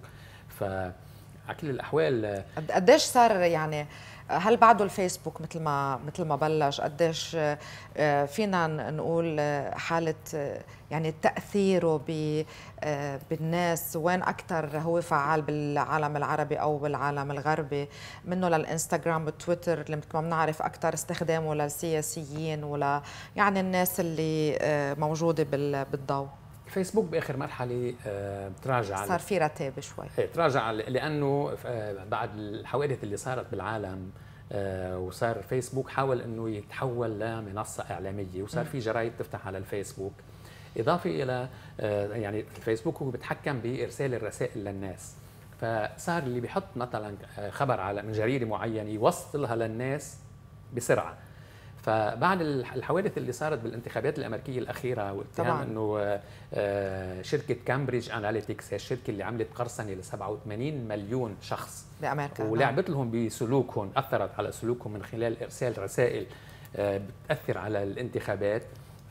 ف على كل الاحوال آه، قديش صار يعني هل بعده الفيسبوك مثل ما مثل ما بلش قديش آه، فينا نقول آه، حاله آه، يعني تاثيره بالناس وين اكثر هو فعال بالعالم العربي او بالعالم الغربي منه للانستغرام والتويتر اللي مثل ما بنعرف اكثر استخدامه للسياسيين ولا يعني الناس اللي موجوده بالضوء فيسبوك باخر مرحله آه، تراجع صار في رتابه شوي ايه تراجع لانه آه، بعد الحوادث اللي صارت بالعالم آه، وصار فيسبوك حاول انه يتحول لمنصه اعلاميه وصار في جرايد تفتح على الفيسبوك اضافه الى يعني الفيسبوك هو بيتحكم بارسال الرسائل للناس فصار اللي بيحط مثلا خبر على من جريده معينه يوصلها للناس بسرعه فبعد الحوادث اللي صارت بالانتخابات الامريكيه الاخيره واتهام انه آه، شركه كامبريدج اناليتكس هي الشركه اللي عملت قرصنه ل 87 مليون شخص بامريكا ولعبت لهم بسلوكهم اثرت على سلوكهم من خلال ارسال رسائل آه، بتاثر على الانتخابات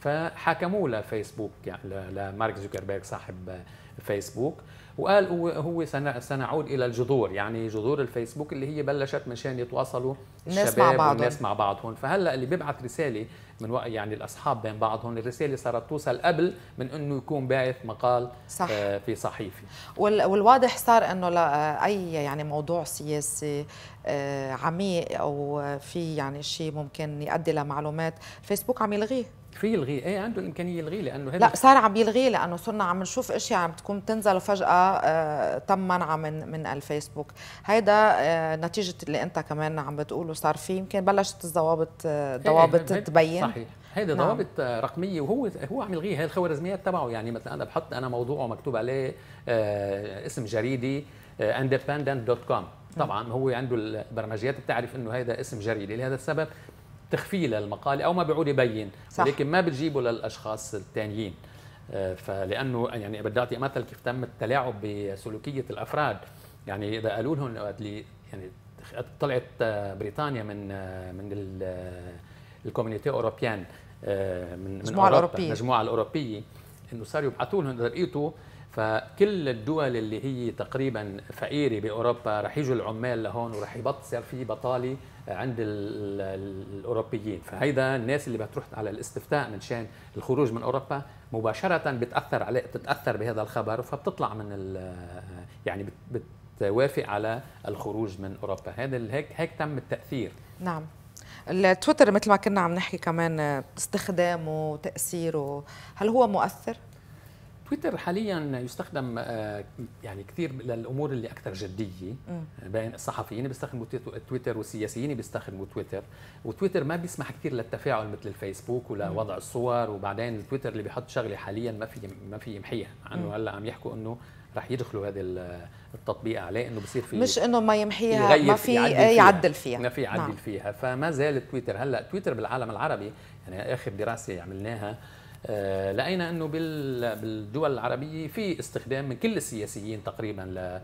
فحاكموه لفيسبوك يعني لمارك زوكربيرغ صاحب فيسبوك وقال هو, سنعود الى الجذور يعني جذور الفيسبوك اللي هي بلشت مشان يتواصلوا الشباب مع بعضهم. والناس مع بعضهم فهلا اللي بيبعث رساله من وقت يعني الاصحاب بين بعضهم الرساله صارت توصل قبل من انه يكون باعث مقال صح. آه، في صحيفه والواضح صار انه لاي آه، يعني موضوع سياسي آه، عميق او في يعني شيء ممكن يؤدي لمعلومات فيسبوك عم يلغيه في يلغي ايه عنده الامكانيه يلغي لانه هذا لا صار عم يلغي لانه صرنا عم نشوف اشياء عم تكون تنزل وفجاه آه تم منعها من من الفيسبوك هيدا آه نتيجه اللي انت كمان عم بتقوله صار في يمكن بلشت الضوابط الضوابط آه إيه، تبين صحيح هيدا نعم. ضوابط آه، رقميه وهو هو عم يلغيها هي الخوارزميات تبعه يعني مثلا انا بحط انا موضوعه مكتوب عليه آه اسم جريدي اندبندنت دوت كوم طبعا هو عنده البرمجيات بتعرف انه هذا اسم جريدي لهذا السبب تخفيه للمقال او ما بيعود يبين صح. لكن ما بتجيبه للاشخاص الثانيين آه، فلانه يعني بدي اعطي مثل كيف تم التلاعب بسلوكيه الافراد يعني اذا قالوا لهم وقت اللي يعني طلعت آه، بريطانيا من آه، من الكوميونيتي اوروبيان من المجموعه الاوروبيه المجموعه الاوروبيه انه صاروا يبعثوا لهم اذا لقيتوا فكل الدول اللي هي تقريبا فقيره باوروبا رح يجوا العمال لهون ورح يبط صار في بطاله عند الاوروبيين فهيدا الناس اللي بتروح على الاستفتاء من شان الخروج من اوروبا مباشره بتاثر عليه بتتاثر بهذا الخبر فبتطلع من يعني بتوافق على الخروج من اوروبا هذا هيك هيك تم التاثير نعم التويتر مثل ما كنا عم نحكي كمان استخدامه وتاثيره هل هو مؤثر تويتر حاليا يستخدم آه، يعني كثير للامور اللي اكثر جديه بين الصحفيين بيستخدموا تويتر والسياسيين بيستخدموا تويتر وتويتر ما بيسمح كثير للتفاعل مثل الفيسبوك ولوضع الصور وبعدين التويتر اللي بيحط شغله حاليا ما في ما في يمحيها عنه هلا عم يحكوا انه رح يدخلوا هذا التطبيق عليه انه بصير في مش انه ما يمحيها ما في يعدل آه، فيها, يعدل فيها. ما في يعدل نعم. فيها فما زال تويتر هلا تويتر بالعالم العربي يعني اخر دراسه عملناها آه، لقينا انه بالدول العربيه في استخدام من كل السياسيين تقريبا آه،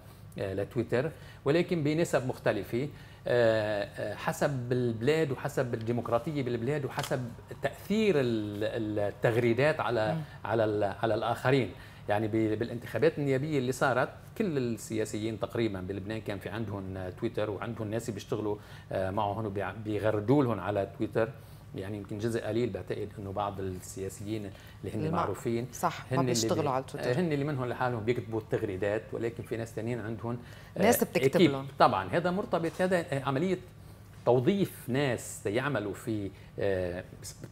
لتويتر ولكن بنسب مختلفه آه، حسب البلاد وحسب الديمقراطيه بالبلاد وحسب تاثير التغريدات على على على الاخرين يعني بالانتخابات النيابيه اللي صارت كل السياسيين تقريبا بلبنان كان في عندهم تويتر وعندهم ناس بيشتغلوا معهم وبيغردوا لهم على تويتر يعني يمكن جزء قليل بعتقد انه بعض السياسيين اللي هن معروفين صح هن ما بيشتغلوا على تويتر آه، هن اللي منهم لحالهم بيكتبوا التغريدات ولكن في ناس ثانيين عندهم ناس آه، بتكتب لهم طبعا هذا مرتبط هذا عمليه توظيف ناس يعملوا في آه،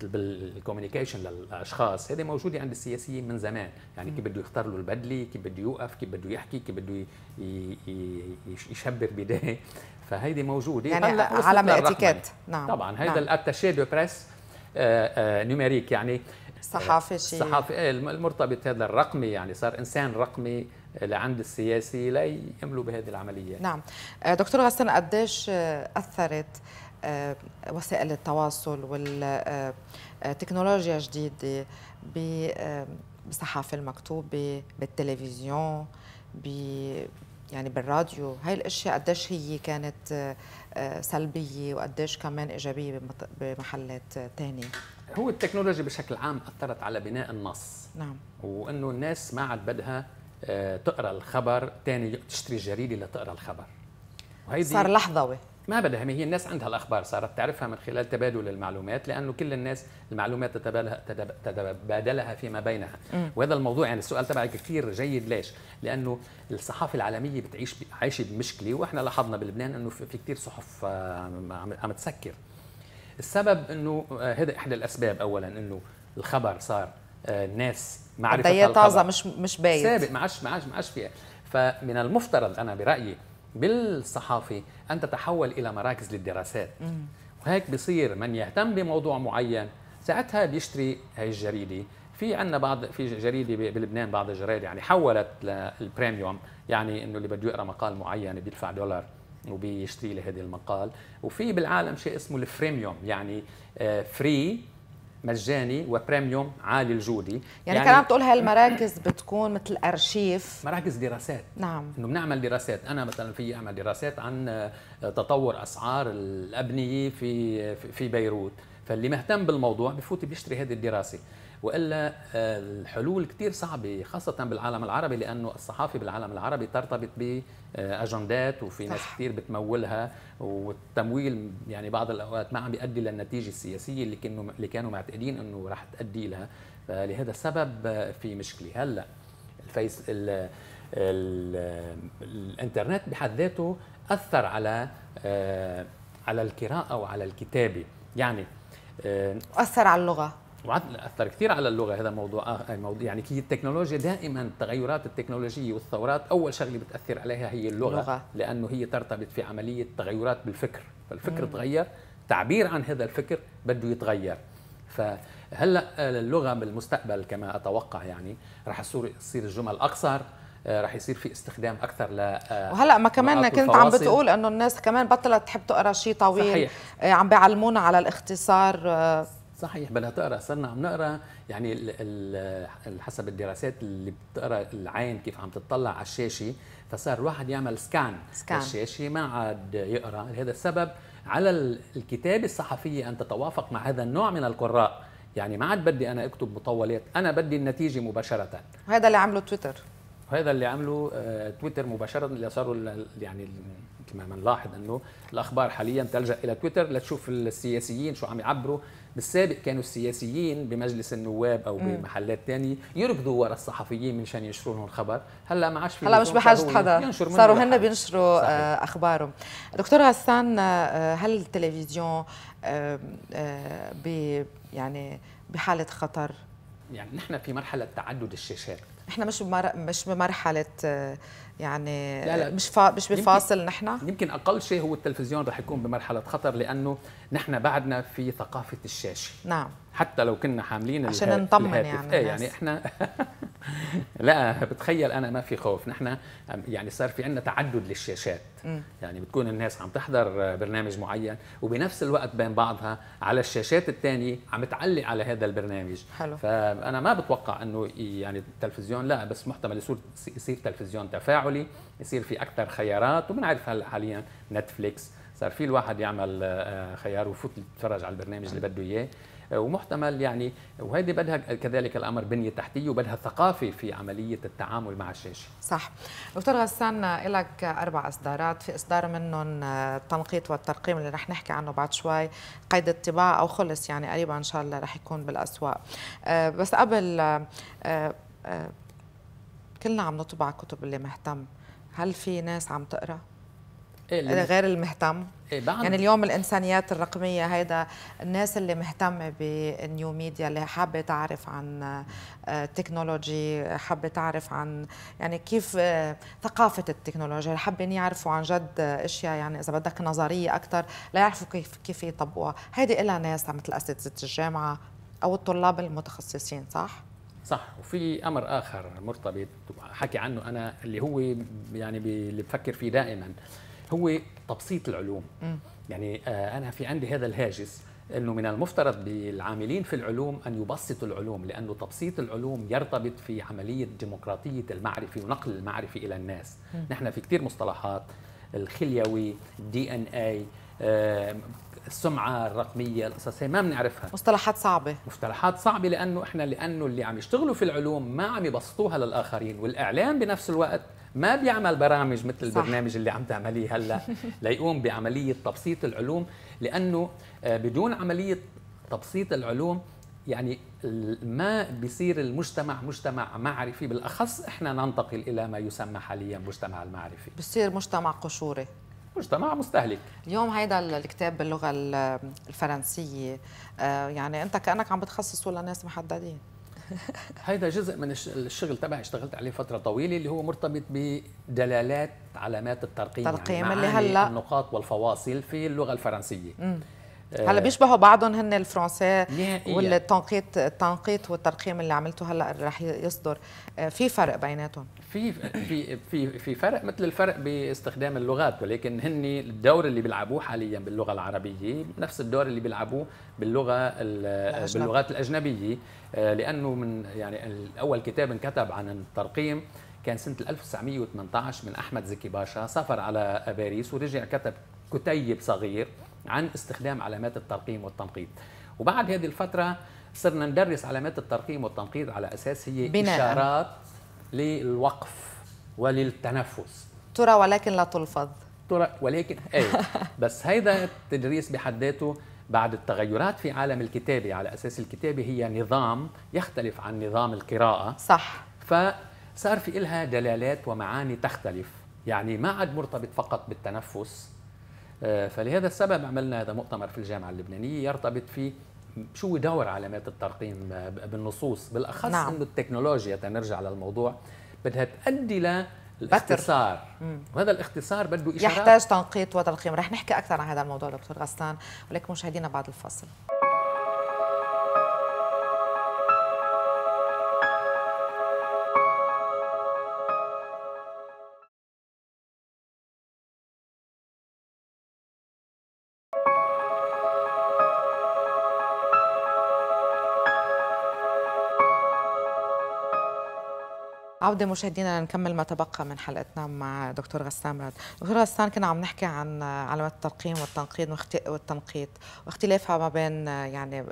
بالكوميونيكيشن للاشخاص هذه موجوده عند السياسيين من زمان يعني كيف بده يختار له البدله كيف بده يوقف كيف بده يحكي كيف بده يشبر بدايه فهيدي موجوده يعني هلا على اتيكيت نعم طبعا هذا نعم. الاتاشي دو بريس نيميريك يعني صحافه شيء ايه المرتبط هذا الرقمي يعني صار انسان رقمي لعند السياسي لا يملوا بهذه العمليه نعم آه، دكتور غسان قديش آه، اثرت آه، وسائل التواصل والتكنولوجيا الجديده بالصحافه المكتوبه بالتلفزيون ب يعني بالراديو هاي الاشياء قديش هي كانت سلبيه وقديش كمان ايجابيه بمحلات ثانيه هو التكنولوجيا بشكل عام اثرت على بناء النص نعم وانه الناس ما عاد بدها آه، تقرا الخبر ثاني تشتري جريده لتقرا الخبر وهيدي صار لحظوي ما بدها هي الناس عندها الاخبار صارت تعرفها من خلال تبادل المعلومات لانه كل الناس المعلومات تتبادلها فيما بينها م. وهذا الموضوع يعني السؤال تبعك كثير جيد ليش لانه الصحافه العالميه بتعيش عايشه بمشكله واحنا لاحظنا بلبنان انه في كثير صحف آه، عم تسكر السبب انه آه، هذا احدى الاسباب اولا انه الخبر صار آه، الناس معرفه هي طازه مش مش بايت سابق ما عادش ما عادش ما عادش فيها فمن المفترض انا برايي بالصحافه ان تتحول الى مراكز للدراسات وهيك بصير من يهتم بموضوع معين ساعتها بيشتري هاي الجريده في عندنا بعض في جريده بلبنان بعض الجرائد يعني حولت للبريميوم يعني انه اللي بده يقرا مقال معين بيدفع دولار وبيشتري لي هذا المقال وفي بالعالم شيء اسمه الفريميوم يعني آه، فري مجاني وبريميوم عالي الجودة يعني, يعني كان عم تقول هالمراكز بتكون مثل أرشيف مراكز دراسات نعم إنه بنعمل دراسات أنا مثلا في أعمل دراسات عن آه، تطور أسعار الأبنية في آه، في بيروت فاللي مهتم بالموضوع بفوت بيشتري هذه الدراسة والا آه، الحلول كثير صعبه خاصه بالعالم العربي لانه الصحافه بالعالم العربي ترتبط باجندات آه، وفي ناس كثير بتمولها والتمويل يعني بعض الاوقات ما عم بيؤدي للنتيجه السياسيه اللي كانوا اللي كانوا معتقدين انه راح تؤدي لها فلهذا السبب آه، في مشكله هلا الفيس الـ الـ الانترنت بحد ذاته اثر على على القراءه وعلى الكتابه يعني اثر على اللغه واثر كثير على اللغه هذا موضوع موضوع يعني كي التكنولوجيا دائما التغيرات التكنولوجيه والثورات اول شغله بتاثر عليها هي اللغه, اللغة. لانه هي ترتبط في عمليه تغيرات بالفكر فالفكر مم. تغير تعبير عن هذا الفكر بده يتغير فهلا آه، اللغه بالمستقبل كما اتوقع يعني رح تصير الجمل اقصر آه، رح يصير في استخدام اكثر ل آه، وهلا ما كمان كنت عم بتقول انه الناس كمان بطلت تحب تقرا شيء طويل صحيح. عم بيعلمونا على الاختصار صحيح بدها تقرا صرنا عم نقرا يعني حسب الدراسات اللي بتقرا العين كيف عم تطلع على الشاشه فصار الواحد يعمل سكان, سكان. الشاشه ما عاد يقرا لهذا السبب على الكتابه الصحفيه ان تتوافق مع هذا النوع من القراء يعني ما عاد بدي انا اكتب مطولات انا بدي النتيجه مباشره وهذا اللي عمله تويتر وهذا اللي عمله آه، تويتر مباشره اللي صاروا يعني كما بنلاحظ انه الاخبار حاليا تلجا الى تويتر لتشوف السياسيين شو عم يعبروا بالسابق كانوا السياسيين بمجلس النواب او بمحلات ثانيه يركضوا ورا الصحفيين منشان ينشروا لهم الخبر هلا ما عادش في هلا مش بحاجه حدا صاروا هن بينشروا آه، اخبارهم دكتور غسان آه، هل التلفزيون آه، يعني بحاله خطر يعني نحن في مرحله تعدد الشاشات نحن مش مش بمرحله يعني لا لا. مش فا... مش بفاصل نحن يمكن اقل شيء هو التلفزيون رح يكون بمرحله خطر لانه نحن بعدنا في ثقافه الشاشه نعم حتى لو كنا حاملين عشان الها... نطمن الهاتف. يعني ايه يعني احنا لا بتخيل انا ما في خوف نحن يعني صار في عندنا تعدد للشاشات يعني بتكون الناس عم تحضر برنامج معين وبنفس الوقت بين بعضها على الشاشات الثانيه عم تعلق على هذا البرنامج حلو. فانا ما بتوقع انه يعني التلفزيون لا بس محتمل يصير يصير تلفزيون تفاعلي يصير في اكثر خيارات وبنعرف هلا حاليا نتفليكس صار في الواحد يعمل آه، خيار ويفوت يتفرج على البرنامج اللي بده اياه ومحتمل يعني وهذه بدها كذلك الامر بنيه تحتيه وبدها ثقافه في عمليه التعامل مع الشاشه. صح. دكتور غسان لك اربع اصدارات، في اصدار منهم آه، التنقيط والترقيم اللي رح نحكي عنه بعد شوي، قيد الطباعه او خلص يعني قريبا ان شاء الله رح يكون بالاسواق. آه، بس قبل آه، كلنا عم نطبع كتب اللي مهتم، هل في ناس عم تقرا؟ إيه غير المهتم إيه يعني اليوم الانسانيات الرقميه هيدا الناس اللي مهتمه بالنيو ميديا اللي حابه تعرف عن آه، التكنولوجي حابه تعرف عن يعني كيف آه، ثقافه التكنولوجيا حابين يعرفوا عن جد اشياء يعني اذا بدك نظريه اكثر لا يعرفوا كيف كيف يطبقوها هيدي لها ناس مثل اساتذه الجامعه او الطلاب المتخصصين صح صح وفي امر اخر مرتبط حكي عنه انا اللي هو يعني اللي بفكر فيه دائما هو تبسيط العلوم م. يعني آه، انا في عندي هذا الهاجس انه من المفترض بالعاملين في العلوم ان يبسطوا العلوم لانه تبسيط العلوم يرتبط في عمليه ديمقراطيه المعرفه ونقل المعرفه الى الناس م. نحن في كثير مصطلحات الخليوي دي ان اي السمعه الرقميه القصص ما بنعرفها مصطلحات صعبه مصطلحات صعبه لانه احنا لانه اللي عم يشتغلوا في العلوم ما عم يبسطوها للاخرين والاعلام بنفس الوقت ما بيعمل برامج مثل صح. البرنامج اللي عم تعمليه هلا ليقوم بعمليه تبسيط العلوم لانه آه، بدون عمليه تبسيط العلوم يعني ما بيصير المجتمع مجتمع معرفي بالاخص احنا ننتقل الى ما يسمى حاليا مجتمع المعرفي بصير مجتمع قشوري مجتمع مستهلك اليوم هيدا الكتاب باللغه الفرنسيه آه، يعني انت كانك عم بتخصصه لناس محددين هيدا جزء من الشغل تبعي اشتغلت عليه فتره طويله اللي هو مرتبط بدلالات علامات الترقيم الترقيم يعني اللي هلا النقاط والفواصل في اللغه الفرنسيه مم. هلا آه. بيشبهوا بعضهم هن الفرنسي والتنقيط التنقيط والترقيم اللي عملته هلا رح يصدر آه، في فرق بيناتهم في في في في فرق مثل الفرق باستخدام اللغات ولكن هن الدور اللي بيلعبوه حاليا باللغه العربيه نفس الدور اللي بيلعبوه باللغه الأجنب. باللغات الاجنبيه آه، لانه من يعني اول كتاب انكتب عن الترقيم كان سنه 1918 من احمد زكي باشا سافر على باريس ورجع كتب كتيب صغير عن استخدام علامات الترقيم والتنقيط وبعد هذه الفتره صرنا ندرس علامات الترقيم والتنقيط على اساس هي بناء. اشارات للوقف وللتنفس ترى ولكن لا تلفظ ترى ولكن اي بس هيدا التدريس بحد ذاته بعد التغيرات في عالم الكتابه على اساس الكتابه هي نظام يختلف عن نظام القراءه صح فصار في إلها دلالات ومعاني تختلف يعني ما عاد مرتبط فقط بالتنفس آه، فلهذا السبب عملنا هذا مؤتمر في الجامعه اللبنانيه يرتبط فيه شو دور علامات الترقيم آه، بالنصوص بالاخص نعم. انه التكنولوجيا تنرجع للموضوع بدها تؤدي ل الاختصار وهذا الاختصار بده اشارات يحتاج تنقيط وترقيم رح نحكي اكثر عن هذا الموضوع دكتور غسان ولكن مشاهدينا بعد الفاصل عودة مشاهدينا لنكمل ما تبقى من حلقتنا مع دكتور غسان مراد دكتور غسان كنا عم نحكي عن علامات الترقيم والتنقيط والتنقيط واختلافها ما بين يعني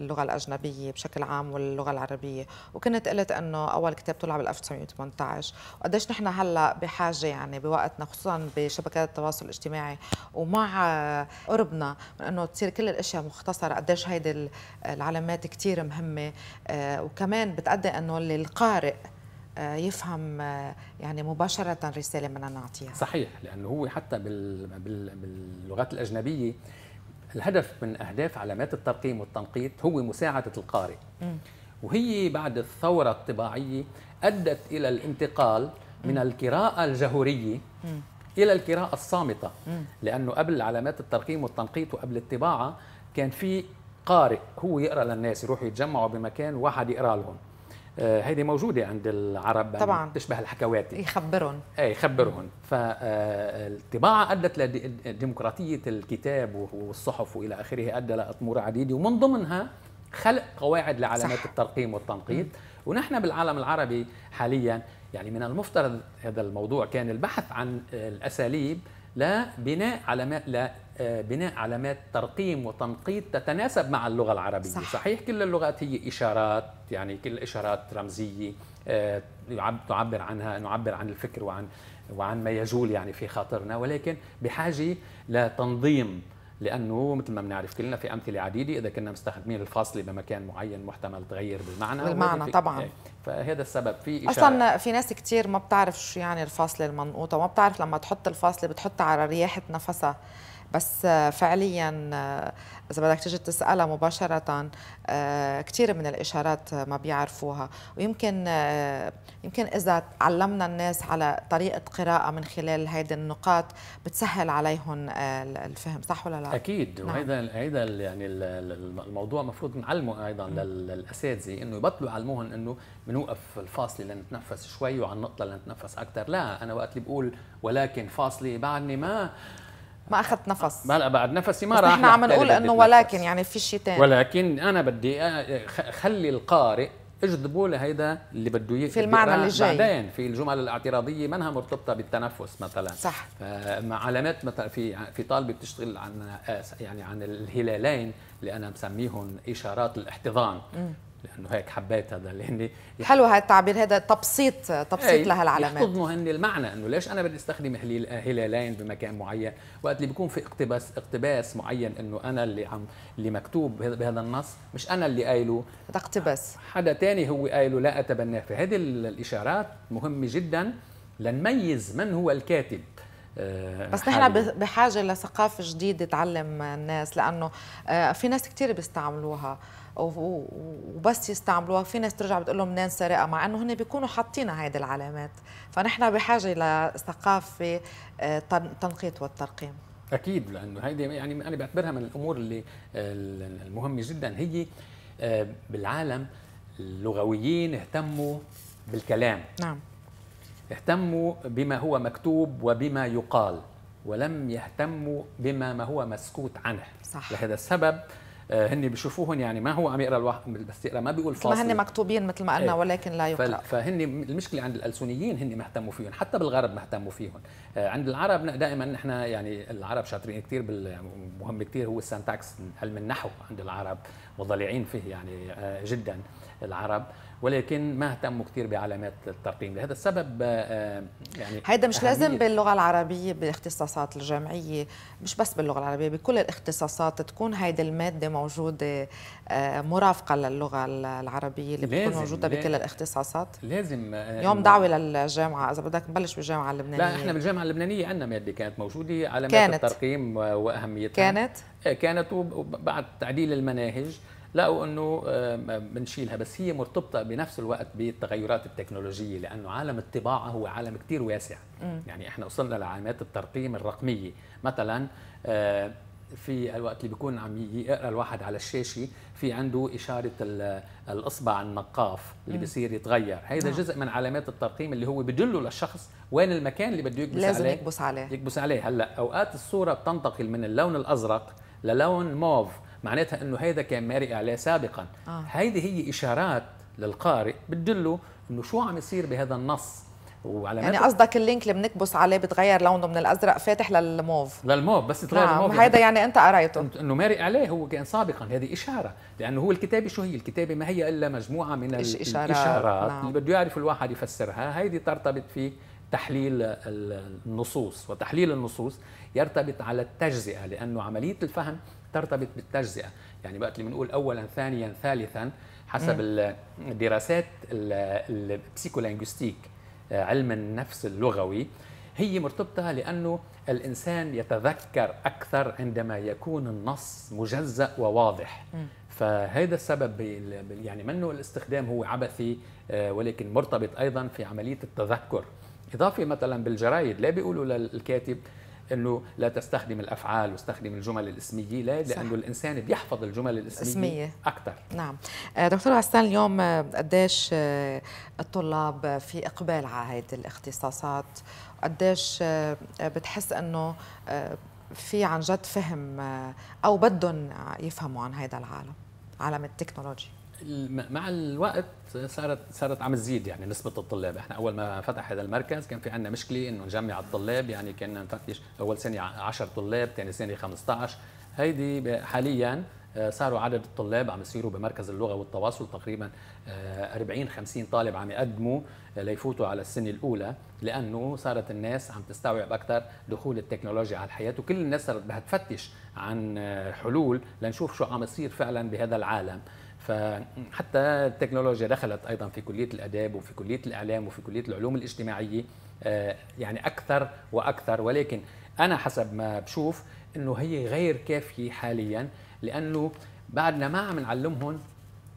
اللغة الأجنبية بشكل عام واللغة العربية وكنت قلت أنه أول كتاب طلع بال 1918 وقديش نحن هلأ بحاجة يعني بوقتنا خصوصا بشبكات التواصل الاجتماعي ومع قربنا من أنه تصير كل الأشياء مختصرة قديش هيدي العلامات كتير مهمة آه، وكمان بتأدي أنه للقارئ آه، يفهم آه، يعني مباشرة رسالة بدنا نعطيها صحيح لأنه هو حتى باللغات الأجنبية الهدف من أهداف علامات الترقيم والتنقيط هو مساعدة القارئ وهي بعد الثورة الطباعية أدت إلى الانتقال من القراءة الجهورية إلى القراءة الصامتة لأنه قبل علامات الترقيم والتنقيط وقبل الطباعة كان في قارئ هو يقرأ للناس يروحوا يتجمعوا بمكان واحد يقرأ لهم هذه آه، موجودة عند العرب طبعا تشبه الحكواتي يخبرهم اي يخبرهم فالطباعة آه، أدت لديمقراطية الكتاب والصحف وإلى آخره أدى لأطمور عديدة ومن ضمنها خلق قواعد لعلامات الترقيم والتنقيط ونحن بالعالم العربي حاليا يعني من المفترض هذا الموضوع كان البحث عن الأساليب لا بناء علامات لا آه، بناء علامات ترقيم وتنقيط تتناسب مع اللغة العربية صح. صحيح كل اللغات هي إشارات يعني كل إشارات رمزية آه، تعبر عنها نعبر عن الفكر وعن وعن ما يزول يعني في خاطرنا ولكن بحاجة لتنظيم لانه مثل ما بنعرف كلنا في امثله عديده اذا كنا مستخدمين الفاصله بمكان معين محتمل تغير بالمعنى بالمعنى طبعا إيه. فهذا السبب في إشارة اصلا في ناس كثير ما بتعرف شو يعني الفاصله المنقوطه وما بتعرف لما تحط الفاصله بتحطها على رياحه نفسها بس آه، فعليا آه، اذا بدك تيجي تسالها مباشره آه، كثير من الاشارات ما بيعرفوها ويمكن يمكن اذا علمنا الناس على طريقه قراءه من خلال هيدي النقاط بتسهل عليهم الفهم صح ولا لا اكيد نعم. وهذا هيدا يعني الموضوع المفروض نعلمه ايضا نعم. للاساتذه انه يبطلوا يعلموهم انه بنوقف الفاصله لنتنفس شوي وعن النقطه لنتنفس اكثر لا انا وقت اللي بقول ولكن فاصله بعدني ما ما اخذت نفس لا بعد نفسي ما راح نحن عم نقول انه ولكن يعني في شيء ثاني ولكن انا بدي آه، خلي القارئ اجذبوا لهيدا اللي بده في المعنى اللي جاي بعدين في الجمل الاعتراضيه منها مرتبطه بالتنفس مثلا صح علامات مثلا في في طالبه بتشتغل عن آه، يعني عن الهلالين اللي انا مسميهم اشارات الاحتضان م. لانه هيك حبيت هذا لاني حلو هذا التعبير هذا تبسيط تبسيط إيه، لها العلامات يحتضنوا هن المعنى انه ليش انا بدي استخدم هلالين بمكان معين وقت اللي بيكون في اقتباس اقتباس معين انه انا اللي عم اللي مكتوب بهذا النص مش انا اللي قايله هذا اقتباس حدا تاني هو قايله لا اتبناه فهذه الاشارات مهمه جدا لنميز من هو الكاتب آه، بس نحن بحاجه لثقافه جديده تعلم الناس لانه آه، في ناس كثير بيستعملوها وبس يستعملوها في ناس ترجع بتقول لهم منين سرقه مع انه هن بيكونوا حاطين هيدي العلامات فنحن بحاجه لثقافه آه، تنقيط والترقيم اكيد لانه هيدي يعني انا بعتبرها من الامور اللي آه، المهمه جدا هي آه، بالعالم اللغويين اهتموا بالكلام نعم اهتموا بما هو مكتوب وبما يقال ولم يهتموا بما ما هو مسكوت عنه صح لهذا السبب آه، هن بيشوفوهم يعني ما هو عم يقرا الواحد بس يقرا ما بيقول فاصل ما هن مكتوبين مثل ما قلنا إيه. ولكن لا يقرا فهن المشكله عند الالسونيين هن مهتموا فيهم حتى بالغرب مهتموا فيهم آه، عند العرب دائما نحن يعني العرب شاطرين كثير مهم كثير هو السنتاكس علم النحو عند العرب مضلعين فيه يعني آه، جدا العرب ولكن ما اهتموا كثير بعلامات الترقيم لهذا السبب آه، آه، يعني هذا مش لازم باللغه العربيه بالاختصاصات الجامعيه مش بس باللغه العربيه بكل الاختصاصات تكون هيدي الماده موجوده آه، مرافقه للغه العربيه اللي بتكون موجوده لازم بكل الاختصاصات لازم يوم دعوه للجامعه اذا بدك نبلش بالجامعه اللبنانيه لا احنا بالجامعه اللبنانيه عندنا ماده كانت موجوده علامات كانت الترقيم واهميتها كانت كانت وبعد تعديل المناهج لقوا انه بنشيلها بس هي مرتبطه بنفس الوقت بالتغيرات التكنولوجيه لانه عالم الطباعه هو عالم كثير واسع م. يعني احنا وصلنا لعلامات الترقيم الرقميه مثلا آه، في الوقت اللي بيكون عم يقرا الواحد على الشاشه في عنده اشاره الاصبع النقاف اللي بصير يتغير هذا آه. جزء من علامات الترقيم اللي هو بدله للشخص وين المكان اللي بده يكبس لازم عليه لازم يكبس عليه يكبس عليه هلا اوقات الصوره بتنتقل من اللون الازرق للون موف معناتها انه هذا كان مارق عليه سابقا آه. هيدي هي اشارات للقارئ بتدله انه شو عم يصير بهذا النص وعلى يعني قصدك اللينك اللي بنكبس عليه بتغير لونه من الازرق فاتح للموف للموف بس تغير نعم. الموف هيدا يعني, يعني انت قريته انه مارق عليه هو كان سابقا هذه اشاره لانه هو الكتابه شو هي الكتابه ما هي الا مجموعه من إش الاشارات, الإشارات نعم. اللي بده يعرف الواحد يفسرها هيدي ترتبط في تحليل النصوص وتحليل النصوص يرتبط على التجزئه لانه عمليه الفهم ترتبط بالتجزئه يعني وقت اللي بنقول اولا ثانيا ثالثا حسب مم. الدراسات البسيكولينغوستيك آه، علم النفس اللغوي هي مرتبطه لانه الانسان يتذكر اكثر عندما يكون النص مجزا وواضح مم. فهذا السبب يعني منه الاستخدام هو عبثي آه، ولكن مرتبط ايضا في عمليه التذكر اضافه مثلا بالجرايد لا بيقولوا للكاتب انه لا تستخدم الافعال واستخدم الجمل الاسميه لا لانه الانسان بيحفظ الجمل الاسميه اكثر نعم آه، دكتور حسان اليوم آه، قديش آه، الطلاب في اقبال على هذه الاختصاصات قديش بتحس انه في عن جد فهم او بدهم يفهموا عن هذا العالم عالم التكنولوجيا مع الوقت صارت صارت عم تزيد يعني نسبه الطلاب احنا اول ما فتح هذا المركز كان في عندنا مشكله انه نجمع الطلاب يعني كنا نفتش اول سنه 10 طلاب ثاني سنه 15 هيدي حاليا آه، صاروا عدد الطلاب عم يصيروا بمركز اللغه والتواصل تقريبا 40 آه، 50 طالب عم يقدموا آه، ليفوتوا على السنه الاولى لانه صارت الناس عم تستوعب اكثر دخول التكنولوجيا على الحياه وكل الناس صارت بدها تفتش عن حلول لنشوف شو عم يصير فعلا بهذا العالم فحتى التكنولوجيا دخلت ايضا في كليه الاداب وفي كليه الاعلام وفي كليه العلوم الاجتماعيه آه، يعني اكثر واكثر ولكن انا حسب ما بشوف انه هي غير كافيه حاليا لانه بعدنا ما عم نعلمهم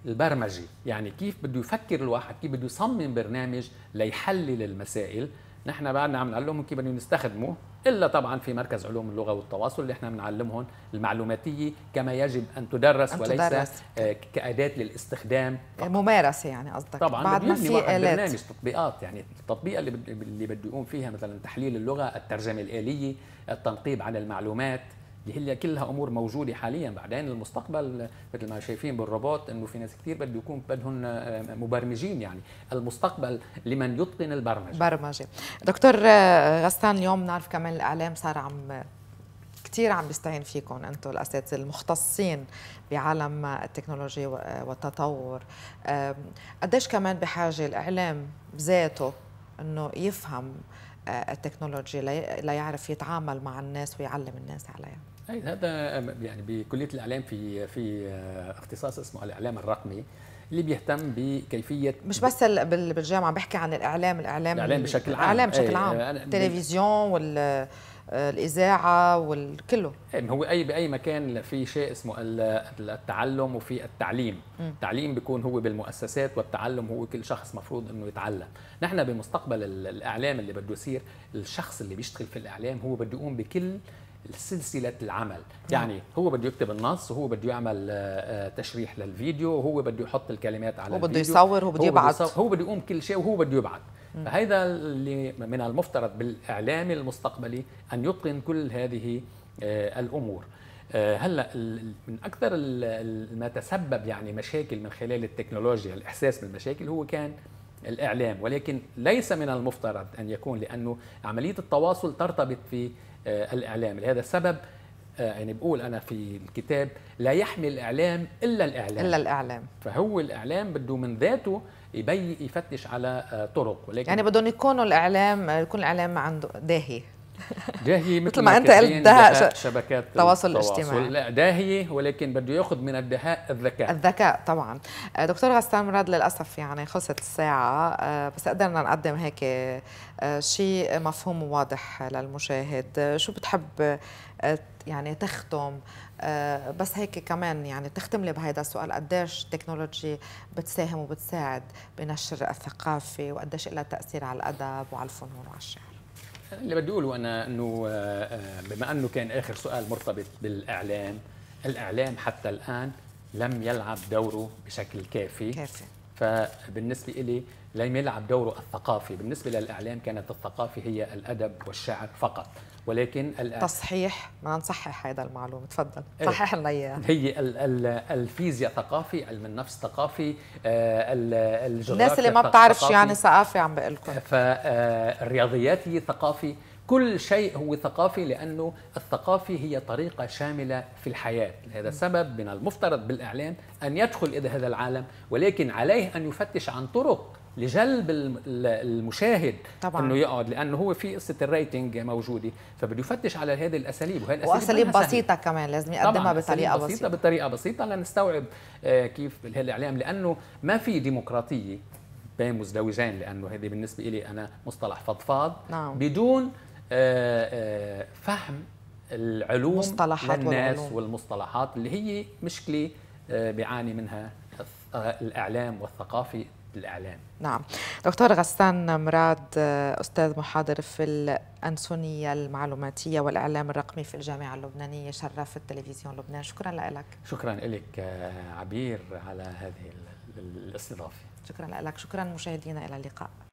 البرمجه يعني كيف بده يفكر الواحد كيف بده يصمم برنامج ليحلل المسائل نحن بعدنا عم نعلمهم كيف بدهم نستخدمه الا طبعا في مركز علوم اللغه والتواصل اللي احنا بنعلمهم المعلوماتيه كما يجب ان تدرس أن وليس تدرس. آه، كاداه للاستخدام ممارسه يعني قصدك طبعا بعد ما في آلات. برنامج تطبيقات يعني التطبيق اللي اللي بده يقوم فيها مثلا تحليل اللغه الترجمه الاليه التنقيب على المعلومات اللي هي كلها امور موجوده حاليا بعدين المستقبل مثل ما شايفين بالروبوت انه في ناس كثير بده يكون بدهم آه، مبرمجين يعني المستقبل لمن يتقن البرمجه برمجه دكتور آه، غسان اليوم بنعرف كمان الاعلام صار عم كثير عم بيستعين فيكم انتم الاساتذه المختصين بعالم التكنولوجيا آه، والتطور قديش كمان بحاجه الاعلام بذاته انه يفهم التكنولوجيا ليعرف يتعامل مع الناس ويعلم الناس عليها هذا يعني بكليه الاعلام في في آه، اختصاص اسمه الاعلام الرقمي اللي بيهتم بكيفيه مش بس بالجامعه بحكي عن الاعلام الاعلام الاعلام بشكل عام الاعلام بشكل عام التلفزيون وال آه، الاذاعه والكله هو اي باي مكان في شيء اسمه التعلم وفي التعليم م. التعليم بيكون هو بالمؤسسات والتعلم هو كل شخص مفروض انه يتعلم نحن بمستقبل الاعلام اللي بده يصير الشخص اللي بيشتغل في الاعلام هو بده يقوم بكل سلسله العمل يعني هو بده يكتب النص وهو بده يعمل آه، آه، تشريح للفيديو وهو بده يحط الكلمات على هو بده يصور هو بده يبعث هو بده يقوم كل شيء وهو بده يبعث فهذا اللي من المفترض بالاعلام المستقبلي ان يتقن كل هذه آه، الامور هلا من اكثر ما تسبب يعني مشاكل من خلال التكنولوجيا الاحساس بالمشاكل هو كان الاعلام ولكن ليس من المفترض ان يكون لانه عمليه التواصل ترتبط في آه، الإعلام لهذا السبب آه، يعني بقول أنا في الكتاب لا يحمي الإعلام إلا الإعلام إلا الإعلام فهو الإعلام بده من ذاته يبي يفتش على آه، طرق ولكن يعني بدهم يكونوا الإعلام يكون الإعلام عنده داهيه داهية مثل ما انت قلت دهاء شبكات التواصل الاجتماعي لا داهية ولكن بده ياخذ من الدهاء الذكاء الذكاء طبعا آه، دكتور غسان مراد للاسف يعني خلصت الساعة آه، بس قدرنا نقدم هيك آه، شيء مفهوم وواضح للمشاهد شو بتحب يعني تختم بس هيك كمان يعني تختم لي بهذا السؤال قديش التكنولوجي بتساهم وبتساعد بنشر الثقافة وقديش لها تأثير على الأدب وعلى الفنون وعلى الشعر اللي بدي اقوله انا انه آه، آه، بما انه كان اخر سؤال مرتبط بالاعلام الاعلام حتى الان لم يلعب دوره بشكل كافي كافي فبالنسبه لي لم يلعب دوره الثقافي بالنسبه للاعلام كانت الثقافه هي الادب والشعر فقط ولكن الآن تصحيح ما نصحح هذا المعلومة تفضل إيه. صحح لنا إياها هي الفيزياء ثقافي علم النفس ثقافي آه، الجغرافيا الناس اللي ما بتعرف شو يعني ثقافي عم بقول لكم فالرياضيات آه، هي ثقافي كل شيء هو ثقافي لأنه الثقافه هي طريقة شاملة في الحياة لهذا السبب من المفترض بالإعلام أن يدخل إلى هذا العالم ولكن عليه أن يفتش عن طرق لجلب المشاهد طبعا. انه يقعد لانه هو في قصه الريتنج موجوده فبده يفتش على هذه الاساليب وهي الاساليب واساليب بسيطه سهل. كمان لازم يقدمها بطريقه بسيطه, بسيطه بطريقه بسيطه لنستوعب آه، كيف الاعلام لانه ما في ديمقراطيه بين مزدوجين لانه هذه بالنسبه لي انا مصطلح فضفاض نعم. بدون آه، آه، فهم العلوم مصطلحات للناس والعلوم. والمصطلحات اللي هي مشكله بيعاني منها الاعلام والثقافه الإعلام نعم دكتور غسان مراد آه، أستاذ محاضر في الأنسونية المعلوماتية والإعلام الرقمي في الجامعة اللبنانية شرفت تلفزيون لبنان شكرا لك شكرا لك آه، عبير على هذه الاستضافة شكرا لك شكرا مشاهدينا إلى اللقاء